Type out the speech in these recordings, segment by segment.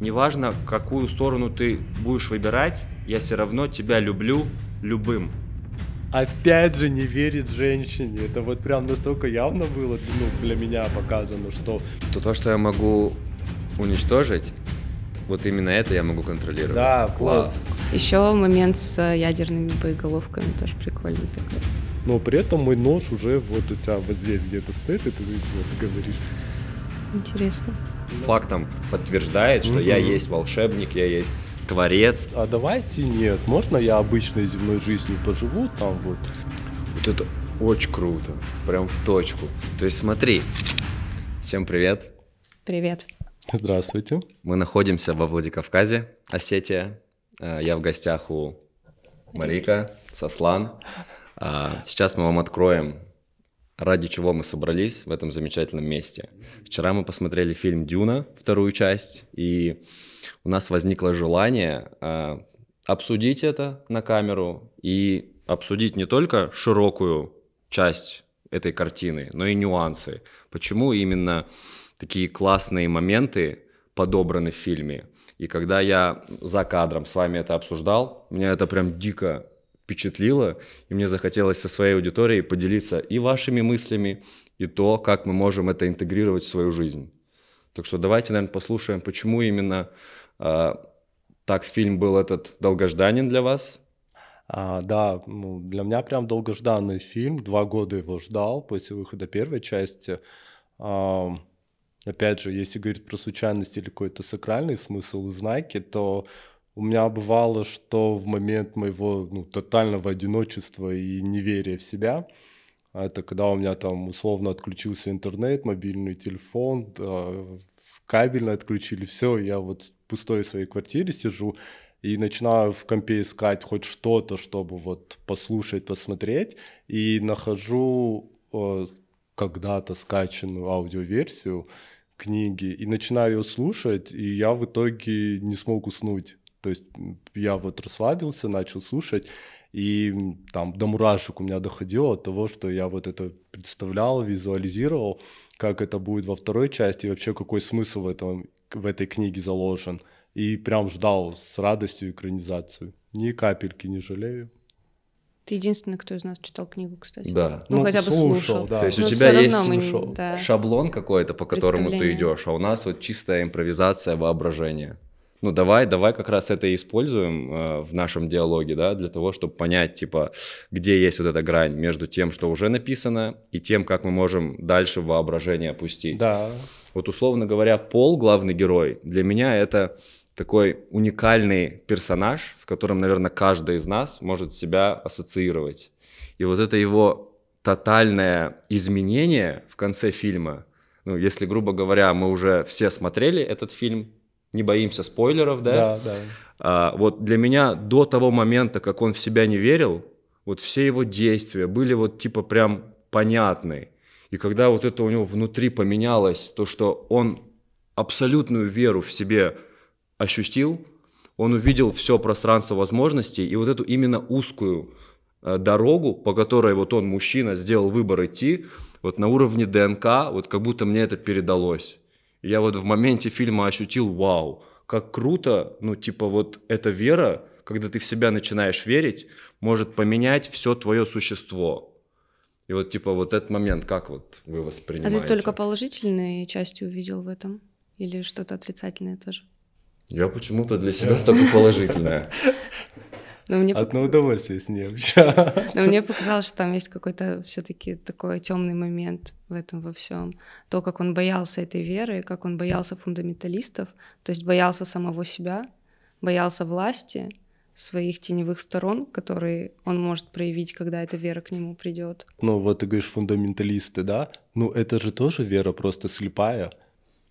неважно, какую сторону ты будешь выбирать, я все равно тебя люблю любым. Опять же не верит женщине. Это вот прям настолько явно было ну, для меня показано, что... То, то, что я могу уничтожить, вот именно это я могу контролировать. Да, класс. Вот. Еще момент с э, ядерными боеголовками тоже прикольный такой. Но при этом мой нож уже вот у тебя вот здесь где-то стоит, и ты вот говоришь, Интересно. Фактом подтверждает, что mm-hmm. я есть волшебник, я есть творец. А давайте нет, можно я обычной земной жизнью поживу там вот? Вот это очень круто, прям в точку. То есть смотри, всем привет. Привет. Здравствуйте. Мы находимся во Владикавказе, Осетия. А, я в гостях у Марика, Сослан. А, сейчас мы вам откроем ради чего мы собрались в этом замечательном месте. Вчера мы посмотрели фильм «Дюна», вторую часть, и у нас возникло желание э, обсудить это на камеру и обсудить не только широкую часть этой картины, но и нюансы. Почему именно такие классные моменты подобраны в фильме? И когда я за кадром с вами это обсуждал, меня это прям дико впечатлило, и мне захотелось со своей аудиторией поделиться и вашими мыслями, и то, как мы можем это интегрировать в свою жизнь. Так что давайте, наверное, послушаем, почему именно э, так фильм был этот долгожданен для вас. А, да, ну, для меня прям долгожданный фильм. Два года его ждал после выхода первой части. А, опять же, если говорить про случайность или какой-то сакральный смысл и знаки, то у меня бывало, что в момент моего ну, тотального одиночества и неверия в себя, а это когда у меня там условно отключился интернет, мобильный телефон, кабельно отключили, все, я вот в пустой своей квартире сижу и начинаю в компе искать хоть что-то, чтобы вот послушать, посмотреть, и нахожу э, когда-то скачанную аудиоверсию книги и начинаю ее слушать, и я в итоге не смог уснуть. То есть я вот расслабился, начал слушать, и там до мурашек у меня доходило от того, что я вот это представлял, визуализировал, как это будет во второй части, и вообще какой смысл в, этом, в этой книге заложен. И прям ждал с радостью экранизацию. Ни капельки не жалею. Ты единственный, кто из нас читал книгу, кстати. Да. Ну, ну хотя бы слушал. слушал. Да. То есть Но у тебя есть Мы... шаблон какой-то, по которому ты идешь, а у нас вот чистая импровизация воображение ну давай, давай как раз это и используем э, в нашем диалоге, да, для того, чтобы понять, типа, где есть вот эта грань между тем, что уже написано, и тем, как мы можем дальше воображение опустить. Да. Вот условно говоря, Пол, главный герой, для меня это такой уникальный персонаж, с которым, наверное, каждый из нас может себя ассоциировать. И вот это его тотальное изменение в конце фильма, ну, если, грубо говоря, мы уже все смотрели этот фильм, не боимся спойлеров, да? Да, да. А, вот для меня до того момента, как он в себя не верил, вот все его действия были вот типа прям понятны. И когда вот это у него внутри поменялось, то, что он абсолютную веру в себе ощутил, он увидел все пространство возможностей и вот эту именно узкую э, дорогу, по которой вот он, мужчина, сделал выбор идти, вот на уровне ДНК, вот как будто мне это передалось. Я вот в моменте фильма ощутил, вау, как круто, ну, типа, вот эта вера, когда ты в себя начинаешь верить, может поменять все твое существо. И вот, типа, вот этот момент, как вот вы воспринимаете? А ты только положительные части увидел в этом? Или что-то отрицательное тоже? Я почему-то для себя только положительное. Но мне Одно удовольствие с ней общаться. Но мне показалось, что там есть какой-то все таки такой темный момент в этом во всем. То, как он боялся этой веры, как он боялся фундаменталистов, то есть боялся самого себя, боялся власти, своих теневых сторон, которые он может проявить, когда эта вера к нему придет. Ну, вот ты говоришь фундаменталисты, да? Ну, это же тоже вера просто слепая.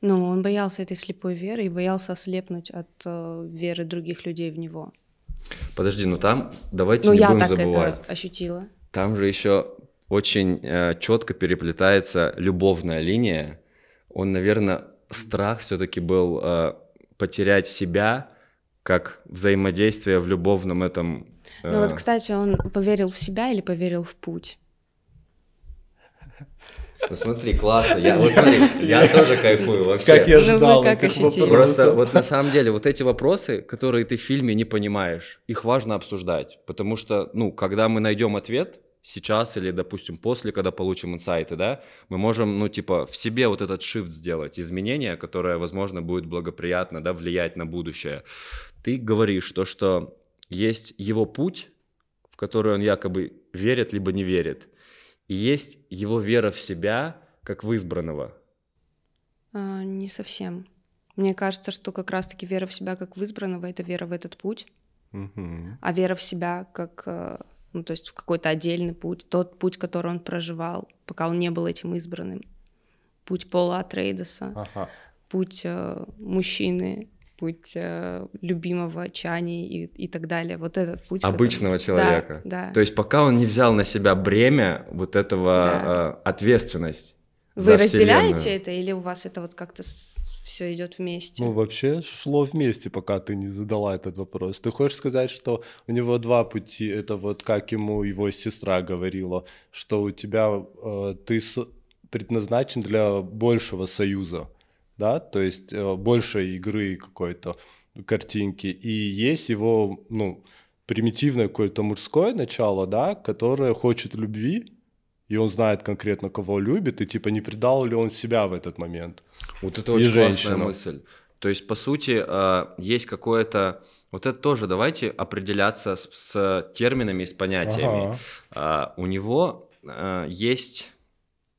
Ну, он боялся этой слепой веры и боялся ослепнуть от э, веры других людей в него. Подожди, ну там давайте ну, не я будем так забывать. Это ощутила. Там же еще очень э, четко переплетается любовная линия. Он, наверное, страх все-таки был э, потерять себя как взаимодействие в любовном этом. Э... Ну вот, э, кстати, он поверил в себя или поверил в путь? Ну смотри, классно. Я, вот, смотри, я тоже кайфую вообще. Как я ну, ждал ну, как этих ощутили. вопросов. Просто вот на самом деле вот эти вопросы, которые ты в фильме не понимаешь, их важно обсуждать. Потому что, ну, когда мы найдем ответ, сейчас или, допустим, после, когда получим инсайты, да, мы можем, ну, типа, в себе вот этот shift сделать, изменение, которое, возможно, будет благоприятно, да, влиять на будущее. Ты говоришь то, что есть его путь, в который он якобы верит либо не верит, и есть его вера в себя как в избранного? А, не совсем. Мне кажется, что как раз-таки вера в себя как в избранного — это вера в этот путь, угу. а вера в себя как, э, ну, то есть в какой-то отдельный путь, тот путь, который он проживал, пока он не был этим избранным. Путь Пола Атрейдеса, ага. путь э, мужчины, путь э, любимого чани и, и так далее. Вот этот путь. Обычного который... человека. Да, да. То есть пока он не взял на себя бремя вот этого да. э, ответственность. Вы разделяете вселенную. это или у вас это вот как-то все идет вместе? Ну, вообще шло вместе, пока ты не задала этот вопрос. Ты хочешь сказать, что у него два пути? Это вот как ему его сестра говорила, что у тебя э, ты с... предназначен для большего союза да, то есть э, больше игры какой-то, картинки, и есть его, ну, примитивное какое-то мужское начало, да, которое хочет любви, и он знает конкретно, кого любит, и типа не предал ли он себя в этот момент. Вот это и очень женщина. классная мысль. То есть, по сути, э, есть какое-то... Вот это тоже давайте определяться с, с терминами и с понятиями. Ага. Э, у него есть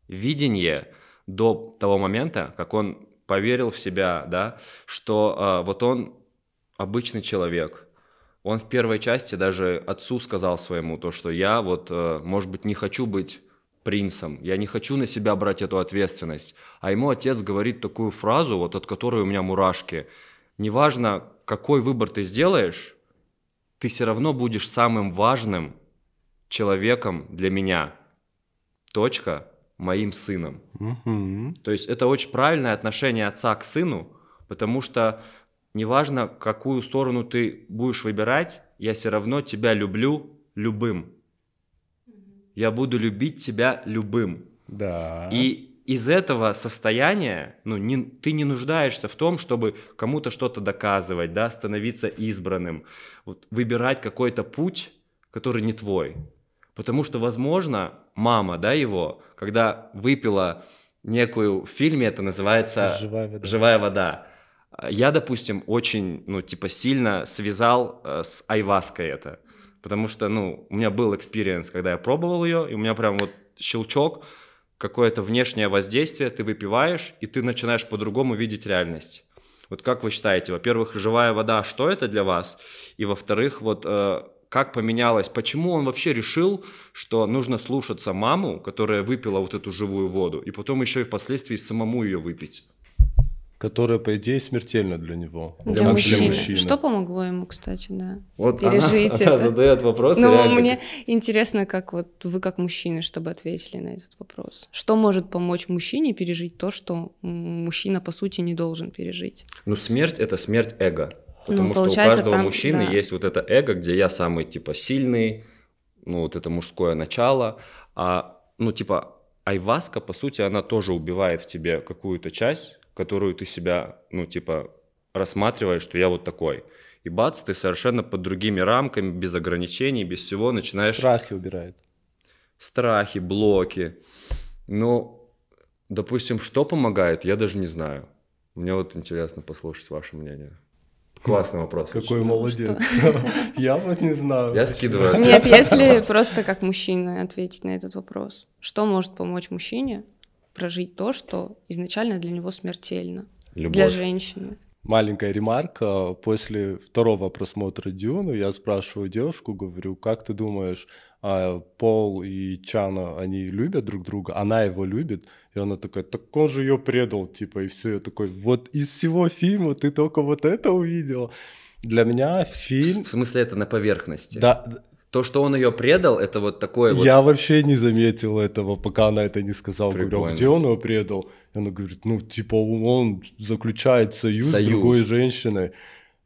видение до того момента, как он поверил в себя, да, что э, вот он обычный человек. Он в первой части даже отцу сказал своему то, что я вот, э, может быть, не хочу быть принцем, я не хочу на себя брать эту ответственность. А ему отец говорит такую фразу, вот от которой у меня мурашки. Неважно, какой выбор ты сделаешь, ты все равно будешь самым важным человеком для меня. Точка моим сыном. Угу. То есть это очень правильное отношение отца к сыну, потому что неважно, какую сторону ты будешь выбирать, я все равно тебя люблю любым. Я буду любить тебя любым. Да. И из этого состояния, ну, не, ты не нуждаешься в том, чтобы кому-то что-то доказывать, да, становиться избранным, вот, выбирать какой-то путь, который не твой. Потому что, возможно, мама, да, его, когда выпила некую, в фильме это называется «Живая вода». Живая вода. Я, допустим, очень, ну, типа, сильно связал э, с айваской это, потому что, ну, у меня был экспириенс, когда я пробовал ее, и у меня прям вот щелчок, какое-то внешнее воздействие, ты выпиваешь, и ты начинаешь по-другому видеть реальность. Вот как вы считаете, во-первых, живая вода, что это для вас? И во-вторых, вот э, как поменялось, почему он вообще решил, что нужно слушаться маму, которая выпила вот эту живую воду, и потом еще и впоследствии самому ее выпить. Которая, по идее, смертельна для него. Для, как мужчины. для мужчины. Что помогло ему, кстати, да? Вот пережить она, это. Она задает вопрос. Ну, реально... мне интересно, как вот вы, как мужчины, чтобы ответили на этот вопрос. Что может помочь мужчине пережить то, что мужчина, по сути, не должен пережить? Ну, смерть — это смерть эго. Ну, Потому ну, что у каждого там, мужчины да. есть вот это эго, где я самый типа сильный, ну вот это мужское начало, а ну типа айваска, по сути, она тоже убивает в тебе какую-то часть, которую ты себя, ну типа рассматриваешь, что я вот такой. И бац, ты совершенно под другими рамками, без ограничений, без всего начинаешь... Страхи убирает. Страхи, блоки. Ну, допустим, что помогает, я даже не знаю. Мне вот интересно послушать ваше мнение. Классный вопрос. Какой ну, молодец. Я вот не знаю. Я скидываю. Нет, если просто как мужчина ответить на этот вопрос. Что может помочь мужчине прожить то, что изначально для него смертельно? Любовь. Для женщины. Маленькая ремарка. После второго просмотра Дюну я спрашиваю девушку, говорю, как ты думаешь, а Пол и Чана, они любят друг друга, она его любит, и она такая, так он же ее предал, типа, и все, я такой, вот из всего фильма ты только вот это увидел. Для меня фильм... В смысле это на поверхности? Да, то, что он ее предал, это вот такое вот... Я вообще не заметил этого, пока она это не сказала. «А Прикольно. Говорю, где он ее предал? И она говорит, ну, типа, он заключает союз, союз. с другой женщиной.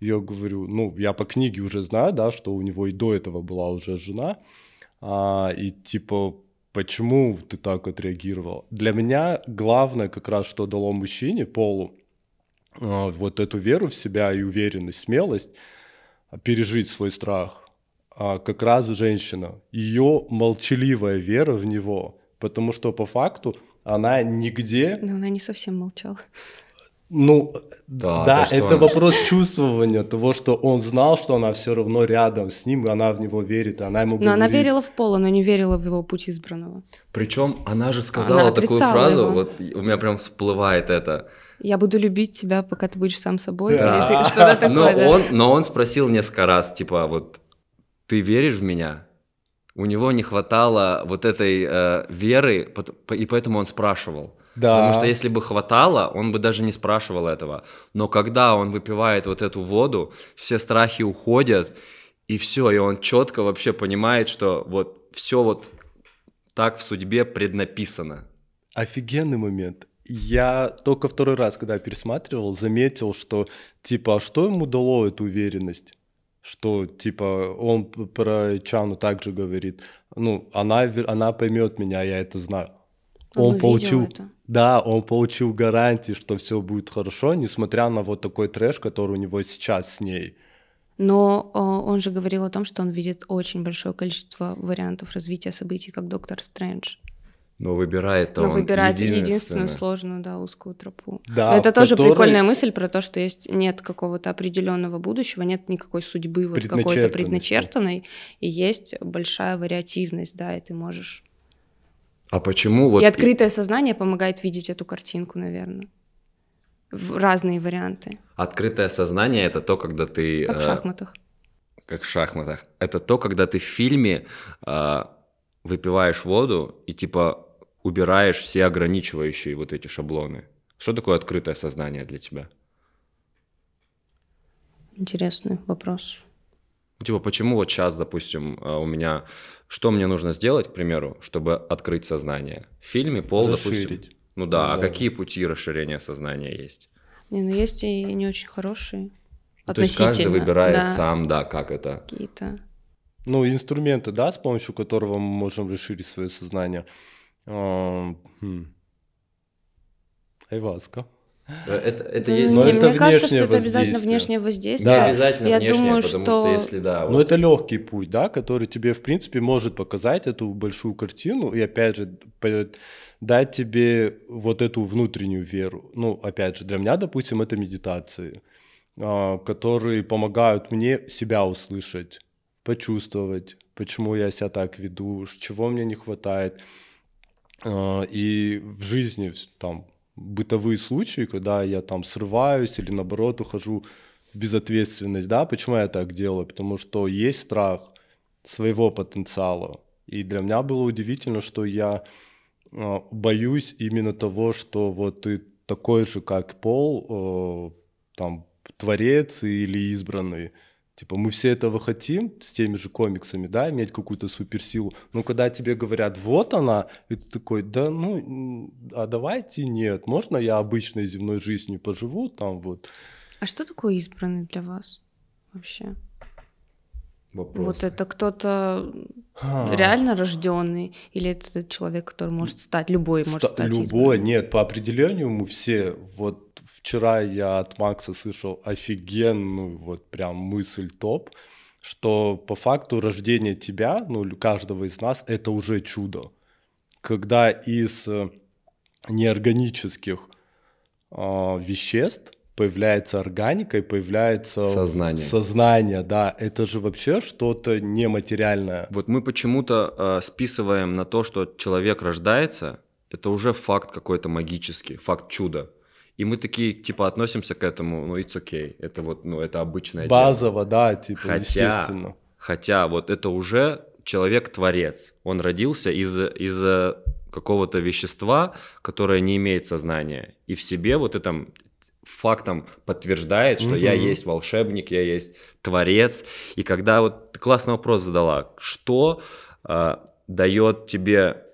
Я говорю, ну, я по книге уже знаю, да, что у него и до этого была уже жена а, и типа почему ты так отреагировал. Для меня главное как раз, что дало мужчине Полу, а, вот эту веру в себя и уверенность, смелость пережить свой страх, а, как раз женщина, ее молчаливая вера в него, потому что по факту она нигде... Но она не совсем молчала. Ну, да, да то, это он... вопрос чувствования того, что он знал, что она все равно рядом с ним, и она в него верит, она ему Но она верила в Пола, но не верила в его путь избранного. Причем она же сказала она такую фразу, его. вот у меня прям всплывает это. Я буду любить тебя, пока ты будешь сам собой, да. или ты что-то такое. Но, да? он, но он спросил несколько раз, типа, «А вот, ты веришь в меня? У него не хватало вот этой э, веры, и поэтому он спрашивал. Да. Потому что если бы хватало, он бы даже не спрашивал этого. Но когда он выпивает вот эту воду, все страхи уходят, и все, и он четко вообще понимает, что вот все вот так в судьбе преднаписано. Офигенный момент. Я только второй раз, когда пересматривал, заметил, что типа, а что ему дало эту уверенность? что типа он про Чану также говорит, ну она она поймет меня, я это знаю. Он, получил, это. да, он получил гарантии, что все будет хорошо, несмотря на вот такой трэш, который у него сейчас с ней. Но э, он же говорил о том, что он видит очень большое количество вариантов развития событий, как Доктор Стрэндж. Но выбирает Но он выбирает единственную сложную, да, узкую тропу. Да, Но это тоже которой... прикольная мысль про то, что есть нет какого-то определенного будущего, нет никакой судьбы вот какой-то предначертанной, и есть большая вариативность, да, и ты можешь а почему вот... И открытое сознание помогает видеть эту картинку, наверное. В разные варианты. Открытое сознание — это то, когда ты... Как в э, шахматах. Э, как в шахматах. Это то, когда ты в фильме э, выпиваешь воду и типа убираешь все ограничивающие вот эти шаблоны. Что такое открытое сознание для тебя? Интересный вопрос. Ну, типа, почему вот сейчас, допустим, э, у меня что мне нужно сделать, к примеру, чтобы открыть сознание? В фильме пол, Расширить. допустим. Ну да, ну, а да. какие пути расширения сознания есть? Не, ну есть и не очень хорошие. То есть каждый выбирает да. сам, да, как это. Какие-то. Ну, инструменты, да, с помощью которого мы можем расширить свое сознание. Эм, хм. Айваска. Э, это, это ну, есть... Но мне это кажется, что это обязательно внешнее воздействие. Да, обязательно Я внешнее, думаю, потому что... что если да... Ну, вот. Но это легкий путь, да, который тебе, в принципе, может показать эту большую картину и, опять же, дать тебе вот эту внутреннюю веру. Ну, опять же, для меня, допустим, это медитации, а, которые помогают мне себя услышать, почувствовать, почему я себя так веду, чего мне не хватает. А, и в жизни там бытовые случаи, когда я там срываюсь или наоборот ухожу в безответственность, да, почему я так делаю? Потому что есть страх своего потенциала. И для меня было удивительно, что я а, боюсь именно того, что вот ты такой же, как Пол, э, там, творец или избранный – Типа, мы все этого хотим с теми же комиксами, да, иметь какую-то суперсилу. Но когда тебе говорят, вот она, и ты такой, да, ну, а давайте нет, можно я обычной земной жизнью поживу там вот. А что такое избранный для вас вообще? вопросы. Вот это кто-то а. реально рожденный, или это человек, который может стать, любой Ста- может стать. Любой, избранным? нет, по определению мы все. Вот вчера я от Макса слышал офигенную вот прям мысль топ, что по факту рождение тебя, ну, каждого из нас, это уже чудо. Когда из э, неорганических э, веществ появляется органика и появляется сознание. Сознание, да. Это же вообще что-то нематериальное. Вот мы почему-то э, списываем на то, что человек рождается, это уже факт какой-то магический, факт чуда. И мы такие, типа, относимся к этому, ну, it's okay, это вот, ну, это обычное Базово, дело. да, типа, хотя, естественно. Хотя вот это уже человек-творец. Он родился из, из э, какого-то вещества, которое не имеет сознания. И в себе вот этом фактом подтверждает, что угу. я есть волшебник, я есть творец. И когда вот классный вопрос задала, что э, дает тебе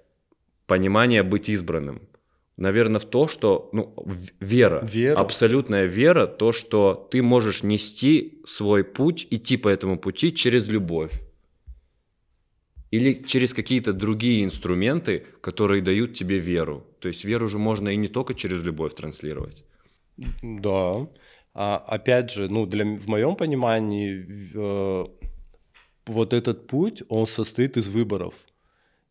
понимание быть избранным? Наверное, в то, что ну, вера, вера, абсолютная вера, то, что ты можешь нести свой путь, идти по этому пути через любовь или через какие-то другие инструменты, которые дают тебе веру. То есть веру же можно и не только через любовь транслировать. Да. А, опять же, ну, для, в моем понимании, э, вот этот путь, он состоит из выборов.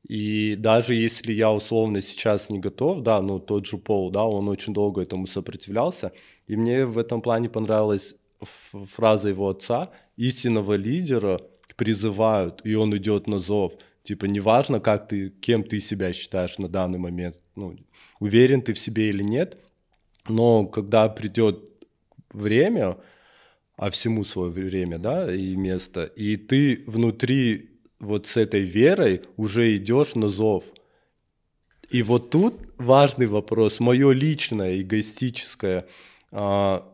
И даже если я условно сейчас не готов, да, ну тот же Пол, да, он очень долго этому сопротивлялся, и мне в этом плане понравилась фраза его отца, истинного лидера призывают, и он идет на зов. Типа, неважно, как ты, кем ты себя считаешь на данный момент, ну, уверен ты в себе или нет, но когда придет время, а всему свое время, да, и место, и ты внутри вот с этой верой уже идешь на зов. И вот тут важный вопрос, мое личное, эгоистическое, а,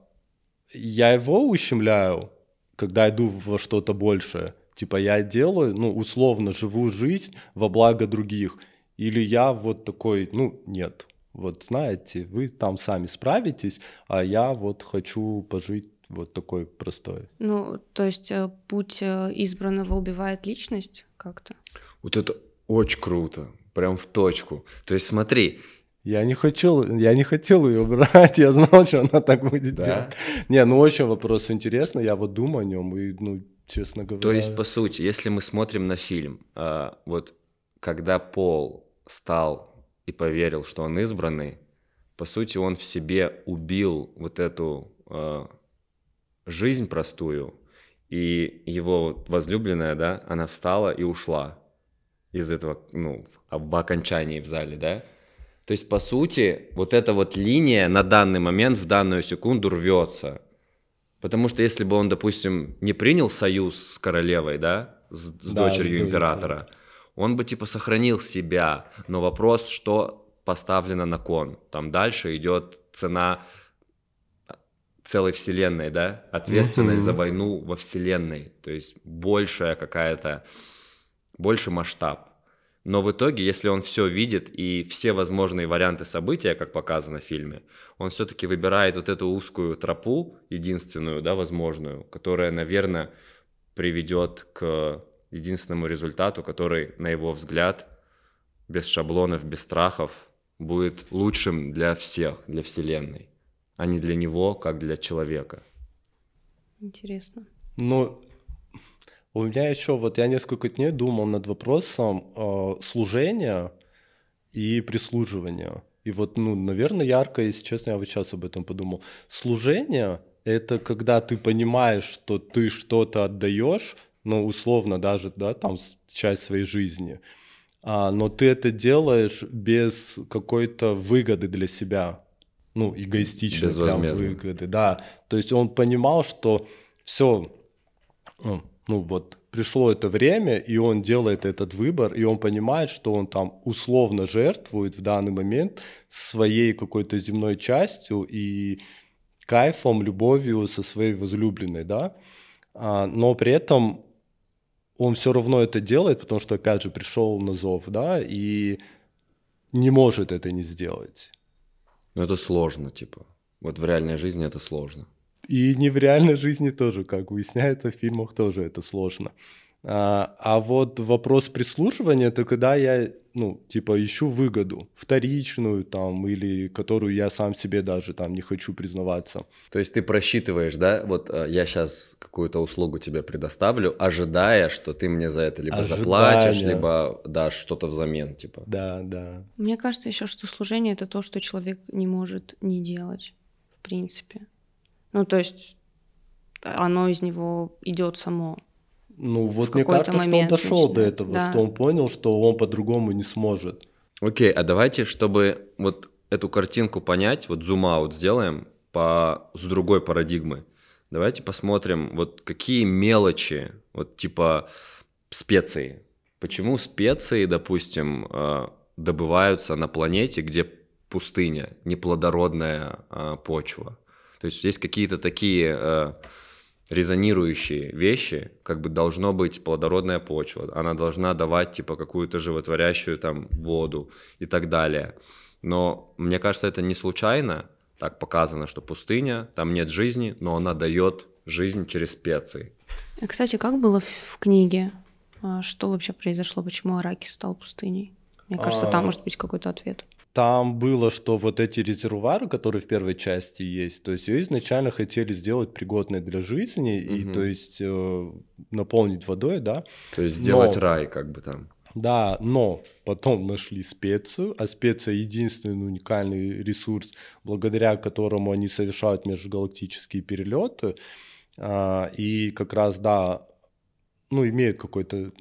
я его ущемляю, когда иду во что-то большее. Типа я делаю, ну, условно, живу жизнь во благо других. Или я вот такой, ну, нет, вот знаете, вы там сами справитесь, а я вот хочу пожить вот такой простой. Ну, то есть э, путь э, избранного убивает личность как-то? Вот это очень круто, прям в точку. То есть смотри, я не хотел, я не хотел ее брать, я знал, что она так будет да. делать. Не, ну очень вопрос интересный, я вот думаю о нем и, ну, честно говоря. То есть по сути, если мы смотрим на фильм, а, вот когда Пол стал и поверил, что он избранный, по сути, он в себе убил вот эту э, жизнь простую, и его возлюбленная, да, она встала и ушла из этого, ну, в окончании в зале, да. То есть, по сути, вот эта вот линия на данный момент, в данную секунду рвется. Потому что если бы он, допустим, не принял союз с королевой, да, с, с да, дочерью императора, да он бы типа сохранил себя, но вопрос, что поставлено на кон. Там дальше идет цена а, целой вселенной, да, ответственность за войну во вселенной, то есть большая какая-то, больше масштаб. Но в итоге, если он все видит и все возможные варианты события, как показано в фильме, он все-таки выбирает вот эту узкую тропу, единственную, да, возможную, которая, наверное, приведет к единственному результату, который, на его взгляд, без шаблонов, без страхов, будет лучшим для всех, для Вселенной, а не для него, как для человека. Интересно. Ну, у меня еще вот я несколько дней думал над вопросом э, служения и прислуживания. И вот, ну, наверное, ярко, если честно, я вот сейчас об этом подумал. Служение это когда ты понимаешь, что ты что-то отдаешь, ну, условно даже, да, там часть своей жизни. А, но ты это делаешь без какой-то выгоды для себя, ну, эгоистичной прям выгоды, да. То есть он понимал, что все, ну, ну вот, пришло это время, и он делает этот выбор, и он понимает, что он там условно жертвует в данный момент своей какой-то земной частью и кайфом, любовью со своей возлюбленной, да, а, но при этом он все равно это делает, потому что, опять же, пришел на зов, да, и не может это не сделать. Ну, это сложно, типа. Вот в реальной жизни это сложно. И не в реальной жизни тоже, как выясняется, в фильмах тоже это сложно. А, а вот вопрос прислушивания – это когда я, ну, типа, ищу выгоду вторичную там или которую я сам себе даже там не хочу признаваться. То есть ты просчитываешь, да, вот э, я сейчас какую-то услугу тебе предоставлю, ожидая, что ты мне за это либо Ожидание. заплатишь, либо дашь что-то взамен, типа. Да, да. Мне кажется еще, что служение это то, что человек не может не делать, в принципе. Ну, то есть а, оно из него идет само. Ну вот мне кажется, момент, что он дошел начинает. до этого, да. что он понял, что он по-другому не сможет. Окей, а давайте, чтобы вот эту картинку понять, вот зум-аут сделаем по, с другой парадигмы. Давайте посмотрим, вот какие мелочи, вот типа специи. Почему специи, допустим, э, добываются на планете, где пустыня, неплодородная э, почва? То есть есть какие-то такие э, резонирующие вещи, как бы должно быть плодородная почва, она должна давать типа какую-то животворящую там воду и так далее. Но мне кажется, это не случайно. Так показано, что пустыня, там нет жизни, но она дает жизнь через специи. А, кстати, как было в книге? А, что вообще произошло? Почему Араки стал пустыней? Мне кажется, а... там может быть какой-то ответ. Там было, что вот эти резервуары, которые в первой части есть, то есть ее изначально хотели сделать пригодной для жизни, угу. и то есть э, наполнить водой, да. То есть сделать но, рай как бы там. Да, но потом нашли специю, а специя единственный уникальный ресурс, благодаря которому они совершают межгалактические перелеты, э, а, и как раз, да, ну, имеют какой-то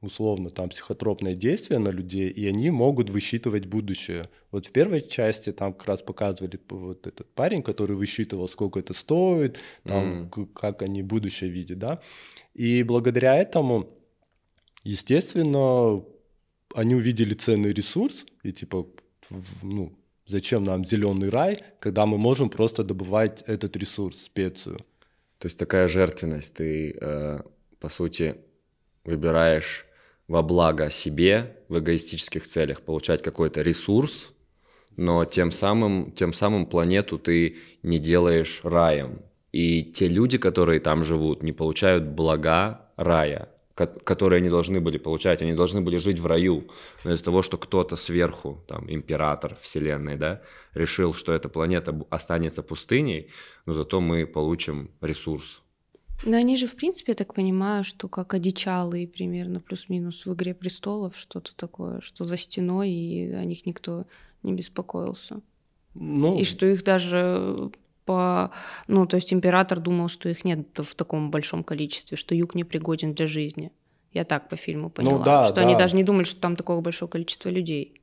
условно там психотропное действие на людей, и они могут высчитывать будущее. Вот в первой части там как раз показывали вот этот парень, который высчитывал, сколько это стоит, там, mm. как они будущее видят, да. И благодаря этому, естественно, они увидели ценный ресурс и типа, ну, зачем нам зеленый рай, когда мы можем просто добывать этот ресурс, специю. То есть такая жертвенность, ты, э, по сути, выбираешь во благо себе, в эгоистических целях, получать какой-то ресурс, но тем самым, тем самым планету ты не делаешь раем. И те люди, которые там живут, не получают блага рая, которые они должны были получать, они должны были жить в раю, но из-за того, что кто-то сверху, там, император вселенной, да, решил, что эта планета останется пустыней, но зато мы получим ресурс, но они же, в принципе, я так понимаю, что как одичалые примерно плюс-минус в «Игре престолов» что-то такое, что за стеной, и о них никто не беспокоился. Ну... И что их даже по... Ну, то есть император думал, что их нет в таком большом количестве, что юг не пригоден для жизни. Я так по фильму ну поняла. Ну, да, что да. они даже не думали, что там такое большое количество людей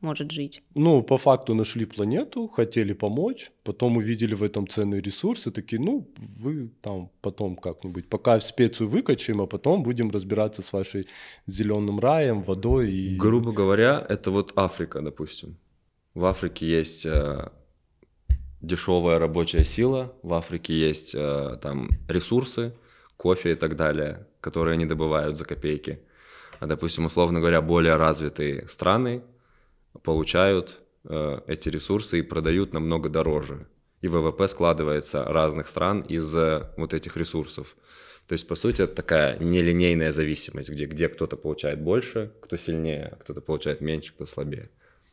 может жить. Ну, по факту нашли планету, хотели помочь, потом увидели в этом ценные ресурсы, такие, ну, вы там потом как-нибудь, пока в специю выкачаем, а потом будем разбираться с вашей зеленым раем, водой. И... Грубо говоря, это вот Африка, допустим. В Африке есть э, дешевая рабочая сила, в Африке есть э, там ресурсы, кофе и так далее, которые они добывают за копейки. А, допустим, условно говоря, более развитые страны, получают э, эти ресурсы и продают намного дороже. И ВВП складывается разных стран из э, вот этих ресурсов. То есть, по сути, это такая нелинейная зависимость, где, где кто-то получает больше, кто сильнее, а кто-то получает меньше, кто слабее.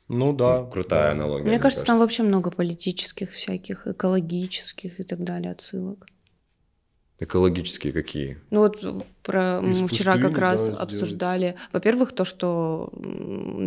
Ну да. Ну, крутая да. аналогия. Мне, мне кажется, кажется, там вообще много политических всяких, экологических и так далее отсылок. Экологические какие? Ну вот про мы вчера как раз да, обсуждали. Во-первых, то, что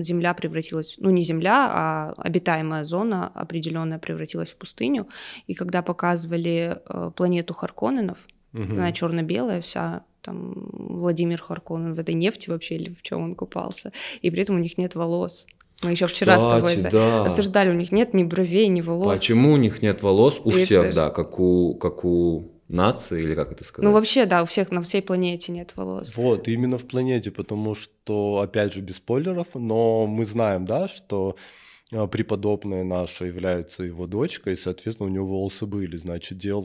Земля превратилась, ну не Земля, а обитаемая зона определенная превратилась в пустыню. И когда показывали э, планету Харконенов, угу. она черно-белая вся, там Владимир Харконен в этой нефти вообще или в чем он купался, и при этом у них нет волос. Мы еще вчера Кстати, с тобой да. обсуждали, у них нет ни бровей, ни волос. Почему у них нет волос? У и всех, да, как у, как у нации, или как это сказать? Ну, вообще, да, у всех на всей планете нет волос. Вот, именно в планете, потому что, опять же, без спойлеров, но мы знаем, да, что а, преподобная наша является его дочкой, и, соответственно, у него волосы были. Значит, дело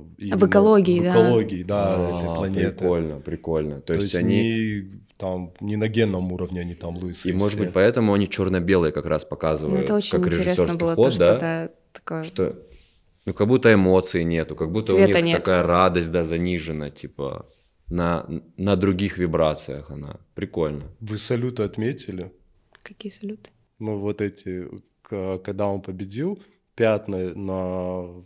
в экологии, в экологии, да, да а, этой планеты. Прикольно, прикольно. То, То есть, есть они не, там не на генном уровне они там лысые. И все. может быть поэтому они черно-белые как раз показывают. Ну, это очень как интересно было ход, то, да? это такое. Что ну, как будто эмоций нету, как будто Цвета у них нет. такая радость, да, занижена, типа, на, на других вибрациях она. Прикольно. Вы салюты отметили? Какие салюты? Ну, вот эти, когда он победил, пятна на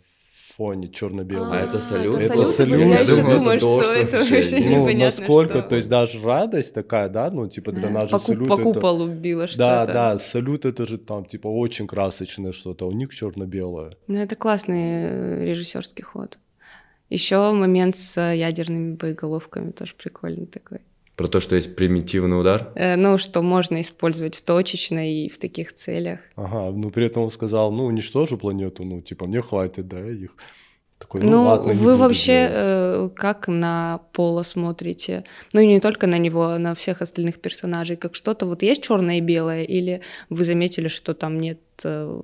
фоне черно-белом. А, а это салют? Это салют, это салют. я еще думаю, что это вообще непонятно ну, Насколько, то есть даже радость такая, да, ну типа для нас же салют По куполу било что-то. Да, да, салют это же там типа очень красочное что-то, а у них черно-белое. Ну это классный э, режиссерский ход. Еще момент с ядерными боеголовками тоже прикольный такой. Про то, что есть примитивный удар? Э, ну, что можно использовать в точечной и в таких целях. Ага, ну при этом он сказал, ну, уничтожу планету, ну, типа, мне хватит, да, их. Такой, ну, ну ладно, вы вообще э, как на Пола смотрите? Ну и не только на него, а на всех остальных персонажей. Как что-то вот есть черное и белое, или вы заметили, что там нет э,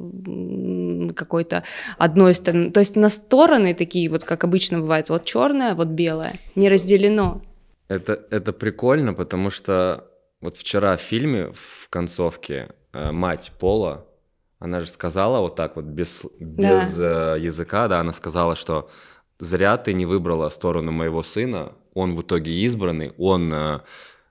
какой-то одной стороны? То есть на стороны такие вот, как обычно бывает, вот черное, вот белое, не разделено. Это, это прикольно, потому что вот вчера в фильме в концовке э, мать Пола, она же сказала вот так вот без, без да. Э, языка, да, она сказала, что зря ты не выбрала сторону моего сына, он в итоге избранный, он, э,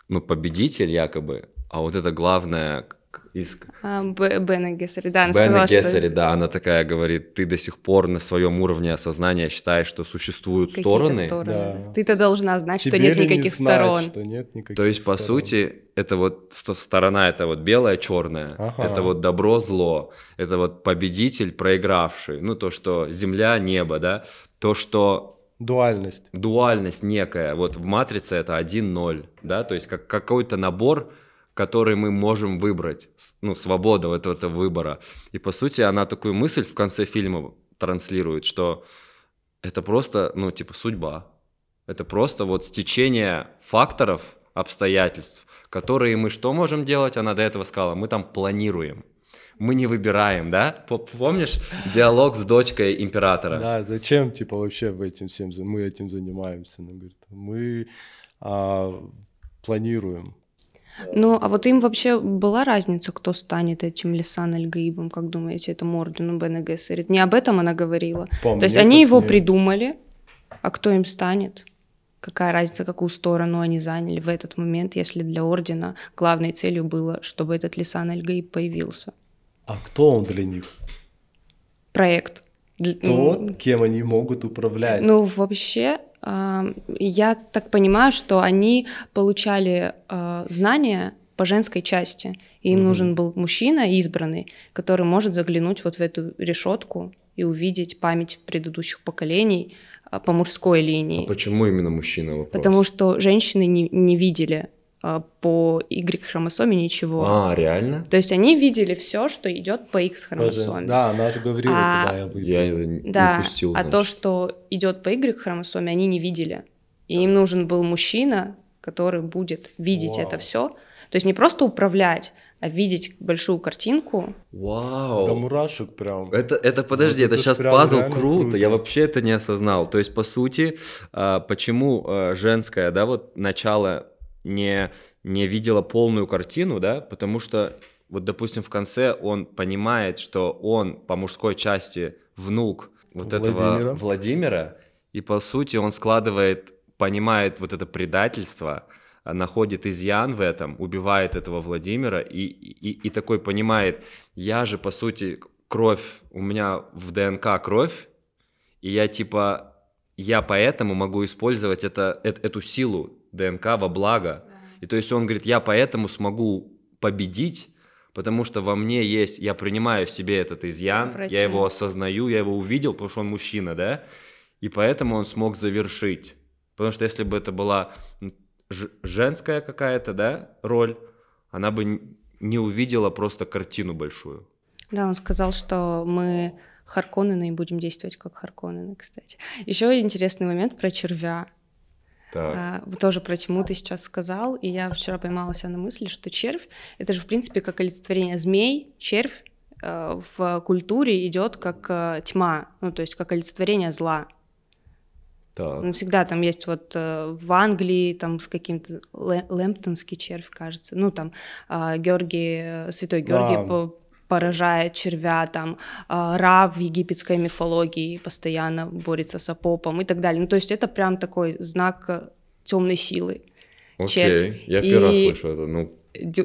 ну, победитель якобы, а вот это главное, из... А, Бена Гессери, да, она Бена сказала, Гессери, что... да, она такая говорит, ты до сих пор на своем уровне осознания считаешь, что существуют Какие-то стороны. стороны. Да. Ты-то должна знать, Теперь что нет никаких не знает, сторон. Что нет никаких То есть, сторон. по сути, это вот сторона, это вот белое, черное, ага. это вот добро, зло, это вот победитель, проигравший, ну то, что земля, небо, да, то, что Дуальность. Дуальность некая. Вот в матрице это 1-0, да, то есть как какой-то набор который мы можем выбрать, ну, свобода вот этого выбора. И, по сути, она такую мысль в конце фильма транслирует, что это просто, ну, типа, судьба. Это просто вот стечение факторов, обстоятельств, которые мы что можем делать? Она до этого сказала, мы там планируем. Мы не выбираем, да? Помнишь диалог с дочкой императора? Да, зачем, типа, вообще в этим всем, мы этим занимаемся? Она говорит, мы а, планируем. Ну, э, а вот им вообще была разница, кто станет этим Лисан аль как думаете, это ордену Бен Гессерит? Не об этом она говорила. По То есть они его нет. придумали, а кто им станет? Какая разница, какую сторону они заняли в этот момент, если для ордена главной целью было, чтобы этот Лисан аль появился? А кто он для них? Проект. То, ну, кем они могут управлять. Ну, вообще, я так понимаю, что они получали а, знания по женской части, и им mm нужен был мужчина избранный, который может заглянуть вот в эту решетку и увидеть память предыдущих поколений а, по мужской линии. А почему именно мужчина? Вопрос? Потому что женщины не, не видели а, по Y-хромосоме ничего. А, реально? То есть они видели все, что идет по X-хромосоме. Да, она же говорила, а, куда я выбил. Я да, пустил. А то, что идет по Y-хромосоме, они не видели. И им нужен был мужчина, который будет видеть Вау. это все. То есть не просто управлять, а видеть большую картинку. Вау! Да мурашек прям. Это, это ну, подожди, это, это сейчас пазл круто. круто, я вообще это не осознал. То есть, по сути, а, почему а, женское, да, вот начало не, не видела полную картину, да, потому что вот, допустим, в конце он понимает, что он по мужской части внук вот Владимира. этого Владимира, и по сути он складывает, понимает вот это предательство, а находит изъян в этом, убивает этого Владимира и, и, и такой понимает, я же по сути кровь, у меня в ДНК кровь, и я типа я поэтому могу использовать это, э, эту силу ДНК во благо. И то есть он говорит, я поэтому смогу победить, потому что во мне есть, я принимаю в себе этот изъян, Против. я его осознаю, я его увидел, потому что он мужчина, да, и поэтому он смог завершить. Потому что если бы это была женская какая-то, да, роль, она бы не увидела просто картину большую. Да, он сказал, что мы Харконнена и будем действовать как Харконнены, кстати. Еще интересный момент про червя. Так. А, тоже про тьму ты сейчас сказал, и я вчера поймала себя на мысли, что червь — это же, в принципе, как олицетворение змей, червь э, в культуре идет как э, тьма, ну, то есть как олицетворение зла. Так. Ну, всегда там есть вот э, в Англии там с каким-то лэ- лэмптонский червь, кажется. Ну, там а, э, Георгий, святой Георгий да поражает червя, там, а, Ра в египетской мифологии постоянно борется с Апопом и так далее. Ну, то есть это прям такой знак э, темной силы. Окей, червь. я и... первый раз слышу это, ну...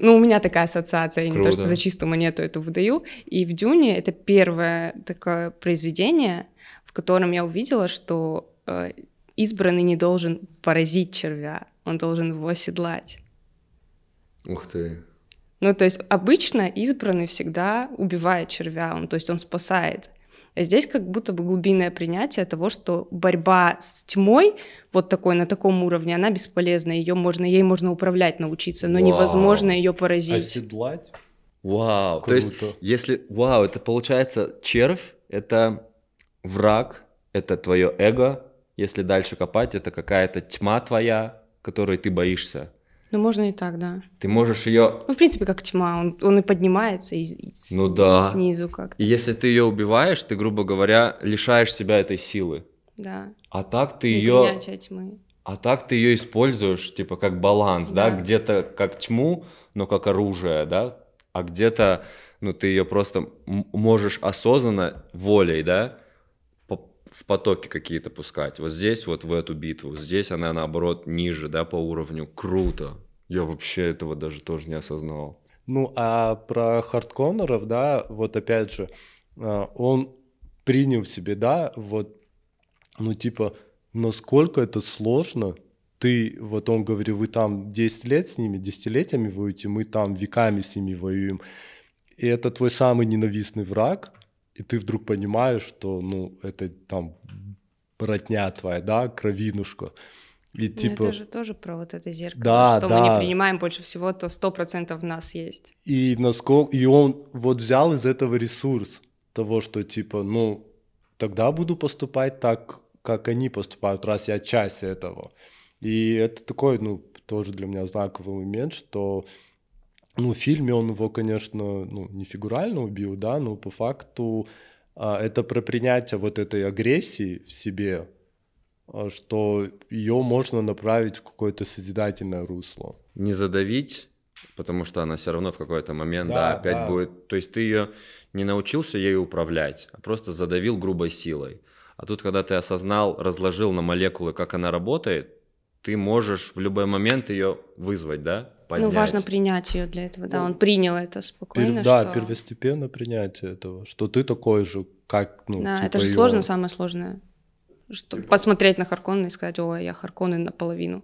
Ну, у меня такая ассоциация, я Круто. не то, что за чистую монету это выдаю. И в «Дюне» это первое такое произведение, в котором я увидела, что э, избранный не должен поразить червя, он должен его оседлать. Ух ты. Ну, то есть обычно избранный всегда убивает червя, он, то есть он спасает. А здесь как будто бы глубинное принятие того, что борьба с тьмой вот такой на таком уровне, она бесполезна, ее можно, ей можно управлять, научиться, но Вау. невозможно ее поразить. Оседлать? Вау, Круто. то есть если, вау, это получается червь, это враг, это твое эго, если дальше копать, это какая-то тьма твоя, которой ты боишься. Ну, можно и так, да. Ты можешь ее... Ну, в принципе, как тьма, он, он и поднимается и, и ну, да. снизу как-то. И если ты ее убиваешь, ты, грубо говоря, лишаешь себя этой силы. Да. А так ты ну, ее. ее... тьмы. А так ты ее используешь, типа, как баланс, да, да? где-то как тьму, но как оружие, да, а где-то, ну, ты ее просто можешь осознанно волей, да, в потоке какие-то пускать. Вот здесь вот в эту битву, здесь она наоборот ниже, да, по уровню. Круто. Я вообще этого даже тоже не осознавал. Ну, а про хардконеров, да, вот опять же, э, он принял в себе, да, вот, ну, типа, насколько это сложно, ты, вот он говорил, вы там 10 лет с ними, десятилетиями воюете, мы там веками с ними воюем, и это твой самый ненавистный враг, и ты вдруг понимаешь, что, ну, это там братня твоя, да, кровинушка. И, ну, типа... Это же тоже про вот это зеркало, да, что да. мы не принимаем больше всего, то сто процентов в нас есть. И насколько и он вот взял из этого ресурс того, что типа, ну тогда буду поступать так, как они поступают, раз я часть этого. И это такой, ну тоже для меня знаковый момент, что ну, в фильме он его, конечно, ну, не фигурально убил, да, но по факту а, это про принятие вот этой агрессии в себе, а, что ее можно направить в какое-то созидательное русло. Не задавить, потому что она все равно в какой-то момент, да, да опять да. будет. То есть ты ее не научился ей управлять, а просто задавил грубой силой. А тут, когда ты осознал, разложил на молекулы, как она работает, ты можешь в любой момент ее вызвать, да? понять. Ну, важно принять ее для этого, да, ну, он принял это спокойно. Пер, да, что... первостепенно принятие этого, что ты такой же, как, ну, Да, типа это же ее... сложно, самое сложное, что типа... посмотреть на Харкона и сказать, ой, я Харконы наполовину.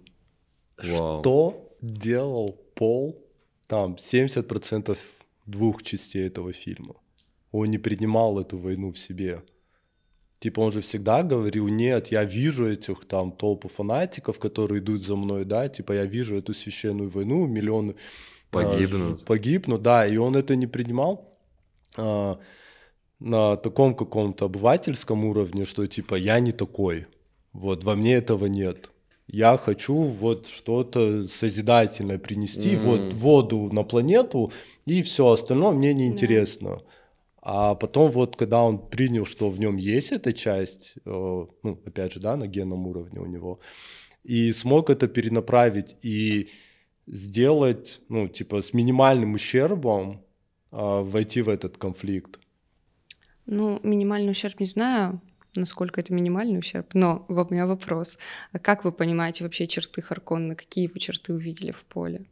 Вау. Что делал Пол, там, 70% двух частей этого фильма? Он не принимал эту войну в себе. Типа он же всегда говорил, нет, я вижу этих там толпу фанатиков, которые идут за мной, да, типа я вижу эту священную войну, миллионы а, погибнут, а, погибнут да, и он это не принимал. А, на таком каком-то обывательском уровне, что типа я не такой, вот во мне этого нет, я хочу вот что-то созидательное принести, mm-hmm. вот воду на планету, и все остальное мне неинтересно. Yeah. А потом вот, когда он принял, что в нем есть эта часть, э, ну, опять же, да, на генном уровне у него, и смог это перенаправить и сделать, ну, типа, с минимальным ущербом э, войти в этот конфликт. Ну, минимальный ущерб не знаю, насколько это минимальный ущерб, но у меня вопрос. А как вы понимаете вообще черты Харконна? Какие вы черты увидели в поле?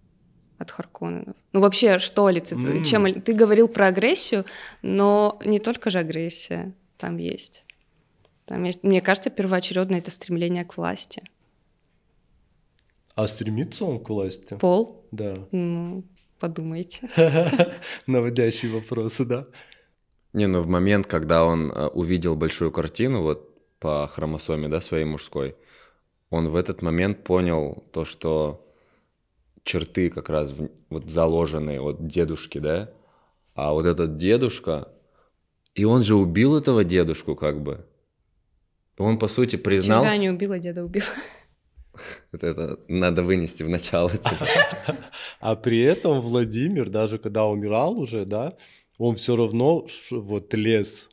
от Харконенов? Ну вообще, что олицетворяет? Mm. Чем... Ты говорил про агрессию, но не только же агрессия там есть. Там есть, мне кажется, первоочередное это стремление к власти. А стремится он к власти? Пол? Да. Ну, подумайте. Наводящие вопросы, да? Не, ну в момент, когда он э, увидел большую картину, вот по хромосоме, да, своей мужской, он в этот момент понял то, что черты как раз в, вот заложенные вот дедушки, да? А вот этот дедушка, и он же убил этого дедушку как бы. Он, по сути, признался... Червя не убила, деда убил Это, это надо вынести в начало. Типа. А при этом Владимир, даже когда умирал уже, да, он все равно вот лез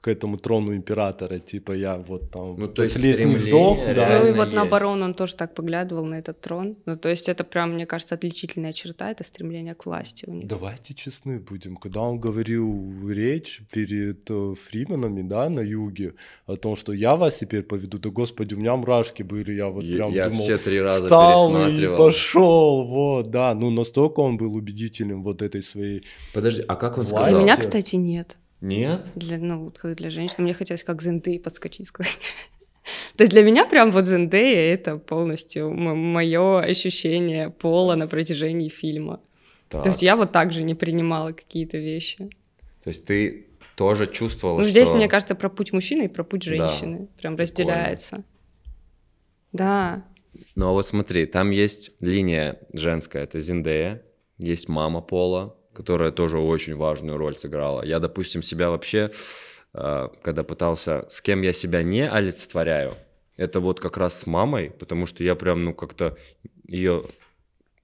к этому трону императора, типа я вот там ну, то есть вздох. Да. Ну и вот есть. на барона он тоже так поглядывал на этот трон. Ну то есть это прям, мне кажется, отличительная черта, это стремление к власти у них. Давайте честны будем. Когда он говорил речь перед э, Фрименами, да, на юге, о том, что я вас теперь поведу, да господи, у меня мурашки были, я вот прям я думал, все три раза встал и пошел, вот, да, ну настолько он был убедительным вот этой своей Подожди, а как он власти. сказал? У меня, кстати, нет. Нет? Для, ну, как для женщины Мне хотелось как Зендей подскочить, сказать. То есть для меня прям вот Зендея — это полностью мое ощущение пола на протяжении фильма. Так. То есть я вот так же не принимала какие-то вещи. То есть ты тоже чувствовала, ну, здесь, что... мне кажется, про путь мужчины и про путь женщины. Да, прям разделяется. Прикольно. Да. Ну а вот смотри, там есть линия женская, это Зендея, есть мама Пола, которая тоже очень важную роль сыграла. Я, допустим, себя вообще, а, когда пытался, с кем я себя не олицетворяю, это вот как раз с мамой, потому что я прям, ну, как-то ее...